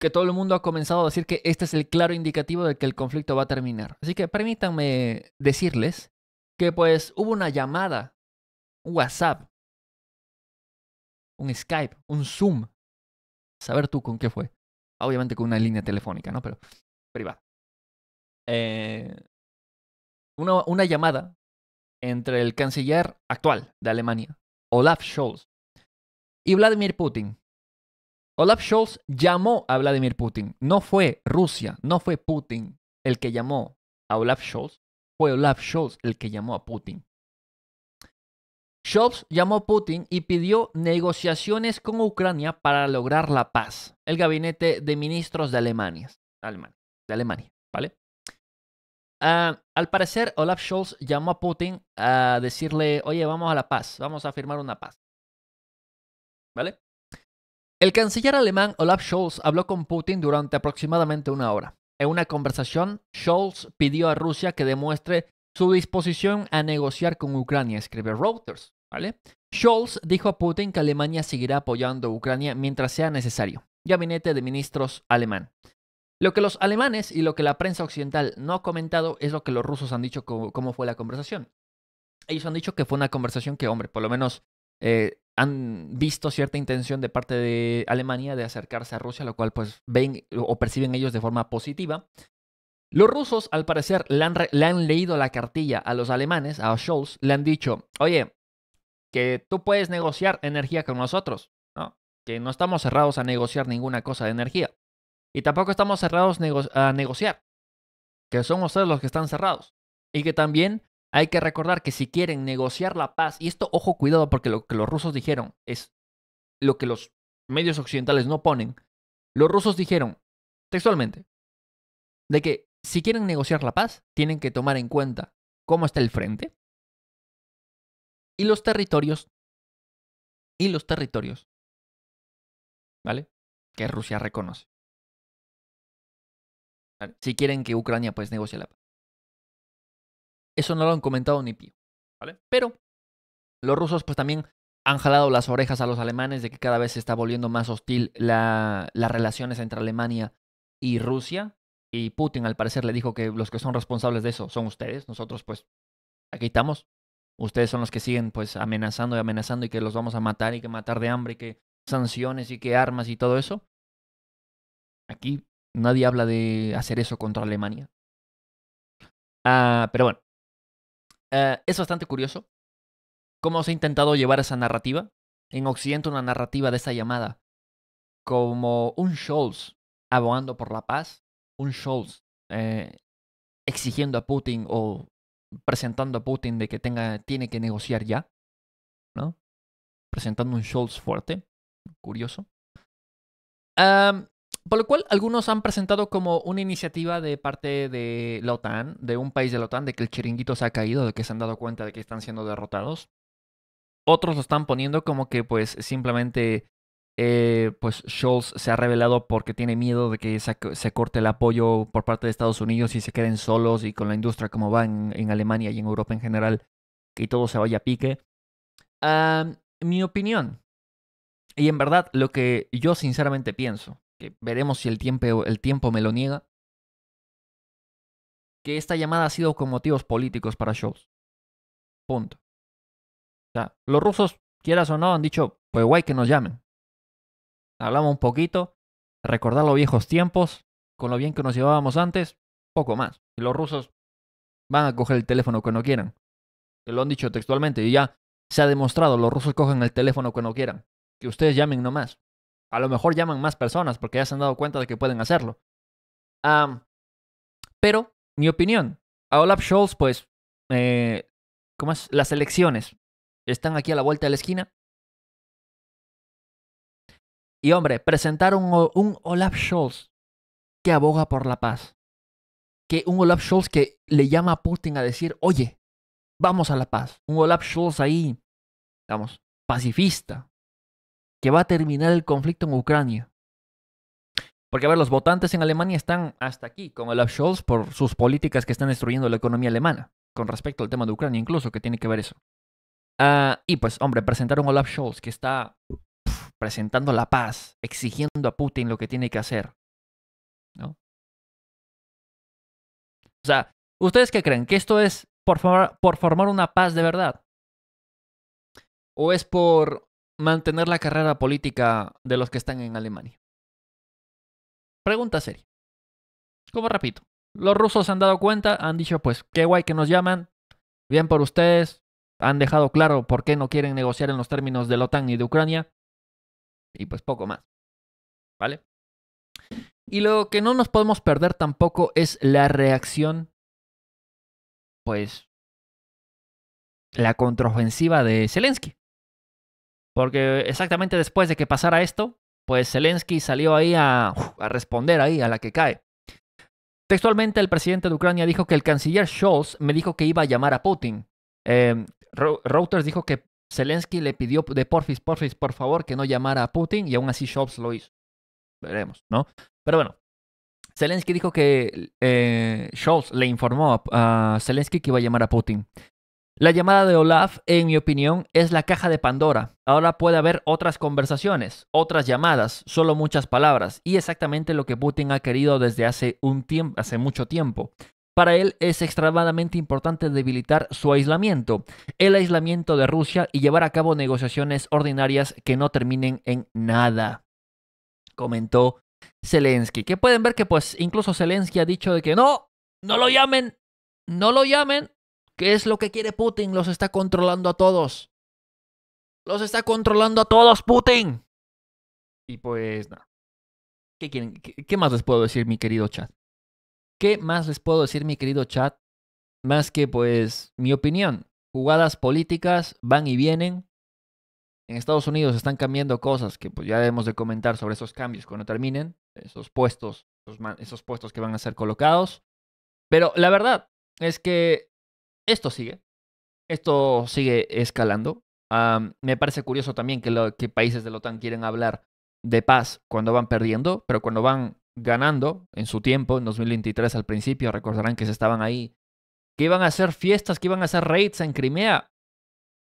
que todo el mundo ha comenzado a decir que este es el claro indicativo de que el conflicto va a terminar. Así que permítanme decirles que pues hubo una llamada, un WhatsApp, un Skype, un Zoom. Saber tú con qué fue. Obviamente con una línea telefónica, ¿no? Pero privada. Eh, una, una llamada entre el canciller actual de Alemania, Olaf Scholz, y Vladimir Putin, Olaf Scholz llamó a Vladimir Putin. No fue Rusia, no fue Putin el que llamó a Olaf Scholz. Fue Olaf Scholz el que llamó a Putin. Scholz llamó a Putin y pidió negociaciones con Ucrania para lograr la paz. El gabinete de ministros de Alemania. Alemania de Alemania, ¿vale? Ah, al parecer, Olaf Scholz llamó a Putin a decirle, oye, vamos a la paz, vamos a firmar una paz. ¿Vale? El canciller alemán Olaf Scholz habló con Putin durante aproximadamente una hora. En una conversación, Scholz pidió a Rusia que demuestre su disposición a negociar con Ucrania, escribe Reuters. ¿vale? Scholz dijo a Putin que Alemania seguirá apoyando a Ucrania mientras sea necesario. Gabinete de Ministros alemán. Lo que los alemanes y lo que la prensa occidental no ha comentado es lo que los rusos han dicho cómo fue la conversación. Ellos han dicho que fue una conversación que, hombre, por lo menos eh, han visto cierta intención de parte de Alemania de acercarse a Rusia, lo cual pues ven eh, o perciben ellos de forma positiva. Los rusos, al parecer, le han, leído la cartilla a los alemanes, a Scholz, le han dicho, oye, que tú puedes negociar energía con nosotros, Que no estamos cerrados a negociar ninguna cosa de energía. Y tampoco estamos cerrados a negociar, que son ustedes los que están cerrados. Y que también hay que recordar que si quieren negociar la paz, y esto, ojo, cuidado, porque lo que los rusos dijeron es lo que los medios occidentales no ponen. Los rusos dijeron, textualmente, de que si quieren negociar la paz, tienen que tomar en cuenta cómo está el frente y los territorios y los territorios, ¿vale? Que Rusia reconoce. Si quieren que Ucrania pues negocie la paz. Eso no lo han comentado ni pío, ¿vale? Pero los rusos pues también han jalado las orejas a los alemanes de que cada vez se está volviendo más hostil la, las relaciones entre Alemania y Rusia. Y Putin al parecer le dijo que los que son responsables de eso son ustedes. Nosotros pues aquí estamos. Ustedes son los que siguen pues amenazando y amenazando y que los vamos a matar y que matar de hambre y que sanciones y que armas y todo eso. Aquí nadie habla de hacer eso contra Alemania. Ah, pero bueno, eh, es bastante curioso cómo se ha intentado llevar esa narrativa. En Occidente una narrativa de esa llamada. Como un Scholz abogando por la paz, un Scholz eh, exigiendo a Putin o presentando a Putin de que tenga, tiene que negociar ya, ¿no? Presentando un Scholz fuerte, curioso. Por lo cual, algunos han presentado como una iniciativa de parte de la OTAN, de un país de la OTAN, de que el chiringuito se ha caído, de que se han dado cuenta de que están siendo derrotados. Otros lo están poniendo como que, pues, simplemente, eh, pues, Scholz se ha revelado porque tiene miedo de que se, corte el apoyo por parte de Estados Unidos y se queden solos y con la industria como va en, Alemania y en Europa en general, que todo se vaya a pique. mi opinión, y en verdad, lo que yo sinceramente pienso, que veremos si el tiempo, el tiempo me lo niega, que esta llamada ha sido con motivos políticos para shows. Punto. O sea, los rusos, quieras o no, han dicho, pues guay que nos llamen. Hablamos un poquito, recordar los viejos tiempos, con lo bien que nos llevábamos antes, poco más. Y los rusos van a coger el teléfono cuando quieran. Lo han dicho textualmente y ya se ha demostrado, los rusos cogen el teléfono cuando quieran. Que ustedes llamen nomás. A lo mejor llaman más personas porque ya se han dado cuenta de que pueden hacerlo. pero, mi opinión, a Olaf Scholz, pues, eh, ¿cómo es? Las elecciones están aquí a la vuelta de la esquina. Y hombre, presentar un, un Olaf Scholz que aboga por la paz. Que un Olaf Scholz que le llama a Putin a decir, oye, vamos a la paz. Un Olaf Scholz ahí, vamos, pacifista, que va a terminar el conflicto en Ucrania. Porque, a ver, los votantes en Alemania están hasta aquí con Olaf Scholz por sus políticas que están destruyendo la economía alemana, con respecto al tema de Ucrania incluso, que tiene que ver eso. Ah, y pues, hombre, presentaron a Olaf Scholz que está presentando la paz, exigiendo a Putin lo que tiene que hacer. ¿No? O sea, ¿ustedes qué creen? ¿Que esto es por formar una paz de verdad? ¿O es por mantener la carrera política de los que están en Alemania? Pregunta seria. Como repito, los rusos se han dado cuenta, han dicho pues, qué guay que nos llaman, bien por ustedes, han dejado claro por qué no quieren negociar en los términos de la OTAN y de Ucrania, y pues poco más. ¿Vale? Y lo que no nos podemos perder tampoco es la reacción, pues, la contraofensiva de Zelensky. Porque exactamente después de que pasara esto, pues Zelensky salió ahí a, responder ahí a la que cae. Textualmente, el presidente de Ucrania dijo que el canciller Scholz me dijo que iba a llamar a Putin. Em, Reuters dijo que Zelensky le pidió de porfis, porfis, por favor, que no llamara a Putin y aún así Scholz lo hizo. Veremos, ¿no? Pero bueno, Zelensky dijo que eh, Scholz le informó a Zelensky que iba a llamar a Putin. La llamada de Olaf, en mi opinión, es la caja de Pandora. Ahora puede haber otras conversaciones, otras llamadas, solo muchas palabras, y exactamente lo que Putin ha querido desde hace, un hace mucho tiempo. Para él es extremadamente importante debilitar su aislamiento, el aislamiento de Rusia y llevar a cabo negociaciones ordinarias que no terminen en nada, comentó Zelensky. Que pueden ver que pues incluso Zelensky ha dicho de que no, no lo llamen, no lo llamen, ¿Qué es lo que quiere Putin? Los está controlando a todos. Los está controlando a todos, Putin. Y pues nada. No. ¿Qué, más les puedo decir, mi querido chat? ¿Qué más les puedo decir, mi querido chat? Más que pues mi opinión. Jugadas políticas van y vienen. En Estados Unidos están cambiando cosas que pues ya debemos de comentar sobre esos cambios cuando terminen. Esos puestos, esos puestos que van a ser colocados. Pero la verdad es que esto sigue. Esto sigue escalando. me parece curioso también que, que países de la OTAN quieren hablar de paz cuando van perdiendo, pero cuando van ganando en su tiempo, en 2023 al principio, recordarán que se estaban ahí, que iban a hacer fiestas, que iban a hacer raids en Crimea.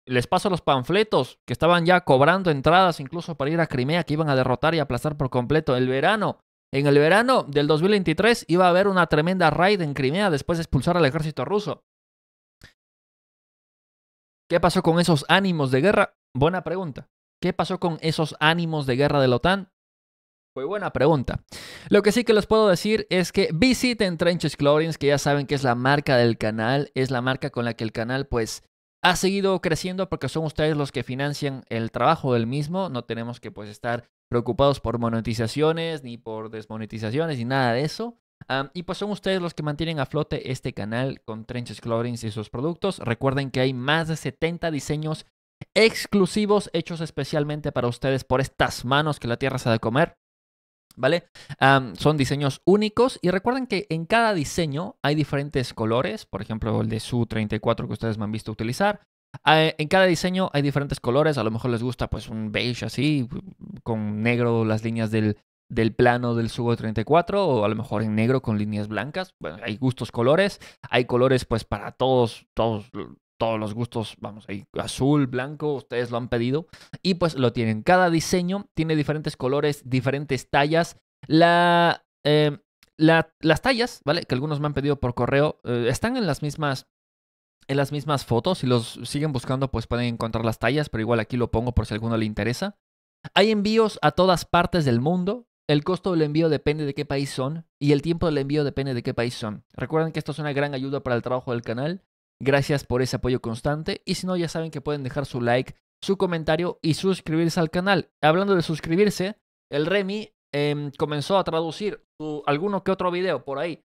Les paso los panfletos que estaban ya cobrando entradas incluso para ir a Crimea, que iban a derrotar y aplazar por completo el verano. En el verano del 2023 iba a haber una tremenda raid en Crimea después de expulsar al ejército ruso. ¿Qué pasó con esos ánimos de guerra? Buena pregunta. ¿Qué pasó con esos ánimos de guerra de la OTAN? Fue buena pregunta. Lo que sí que les puedo decir es que visiten Trenches Chlorines, que ya saben que es la marca del canal, es la marca con la que el canal pues ha seguido creciendo porque son ustedes los que financian el trabajo del mismo, no tenemos que pues estar preocupados por monetizaciones ni por desmonetizaciones ni nada de eso y pues son ustedes los que mantienen a flote este canal con Trenches Clothing y sus productos. Recuerden que hay más de 70 diseños exclusivos hechos especialmente para ustedes por estas manos que la tierra se ha de comer. ¿Vale? son diseños únicos y recuerden que en cada diseño hay diferentes colores, por ejemplo el de su 34 que ustedes me han visto utilizar. en cada diseño hay diferentes colores, a lo mejor les gusta pues un beige así, con negro las líneas del, del plano del Subo 34 o a lo mejor en negro con líneas blancas. Bueno, hay gustos colores, hay colores pues para todos, todos, todos los gustos, vamos, hay azul, blanco, ustedes lo han pedido y pues lo tienen. Cada diseño tiene diferentes colores, diferentes tallas. La, em, las tallas, ¿vale? Que algunos me han pedido por correo, eh, están en las mismas en las mismas fotos. Si los siguen buscando, pues pueden encontrar las tallas, pero igual aquí lo pongo por si a alguno le interesa. Hay envíos a todas partes del mundo, el costo del envío depende de qué país son y el tiempo del envío depende de qué país son. Recuerden que esto es una gran ayuda para el trabajo del canal. Gracias por ese apoyo constante y si no ya saben que pueden dejar su like, su comentario y suscribirse al canal. Hablando de suscribirse, el Remy em, comenzó a traducir alguno que otro video por ahí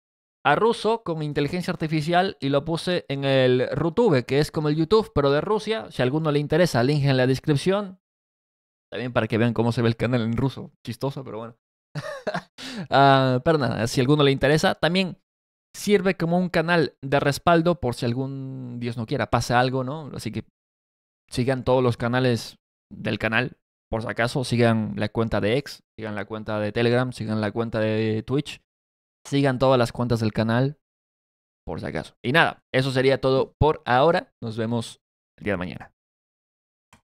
a ruso con inteligencia artificial y lo puse en el Rutube, que es como el YouTube, pero de Rusia. Si a alguno le interesa, link en la descripción. También para que vean cómo se ve el canal en ruso. Chistoso, pero bueno. Ah, Perdón, si alguno le interesa, también sirve como un canal de respaldo por si algún, Dios no quiera, pasa algo, ¿no? Así que sigan todos los canales del canal, por si acaso, sigan la cuenta de X, sigan la cuenta de Telegram, sigan la cuenta de Twitch, sigan todas las cuentas del canal, por si acaso. Y nada, eso sería todo por ahora. Nos vemos el día de mañana.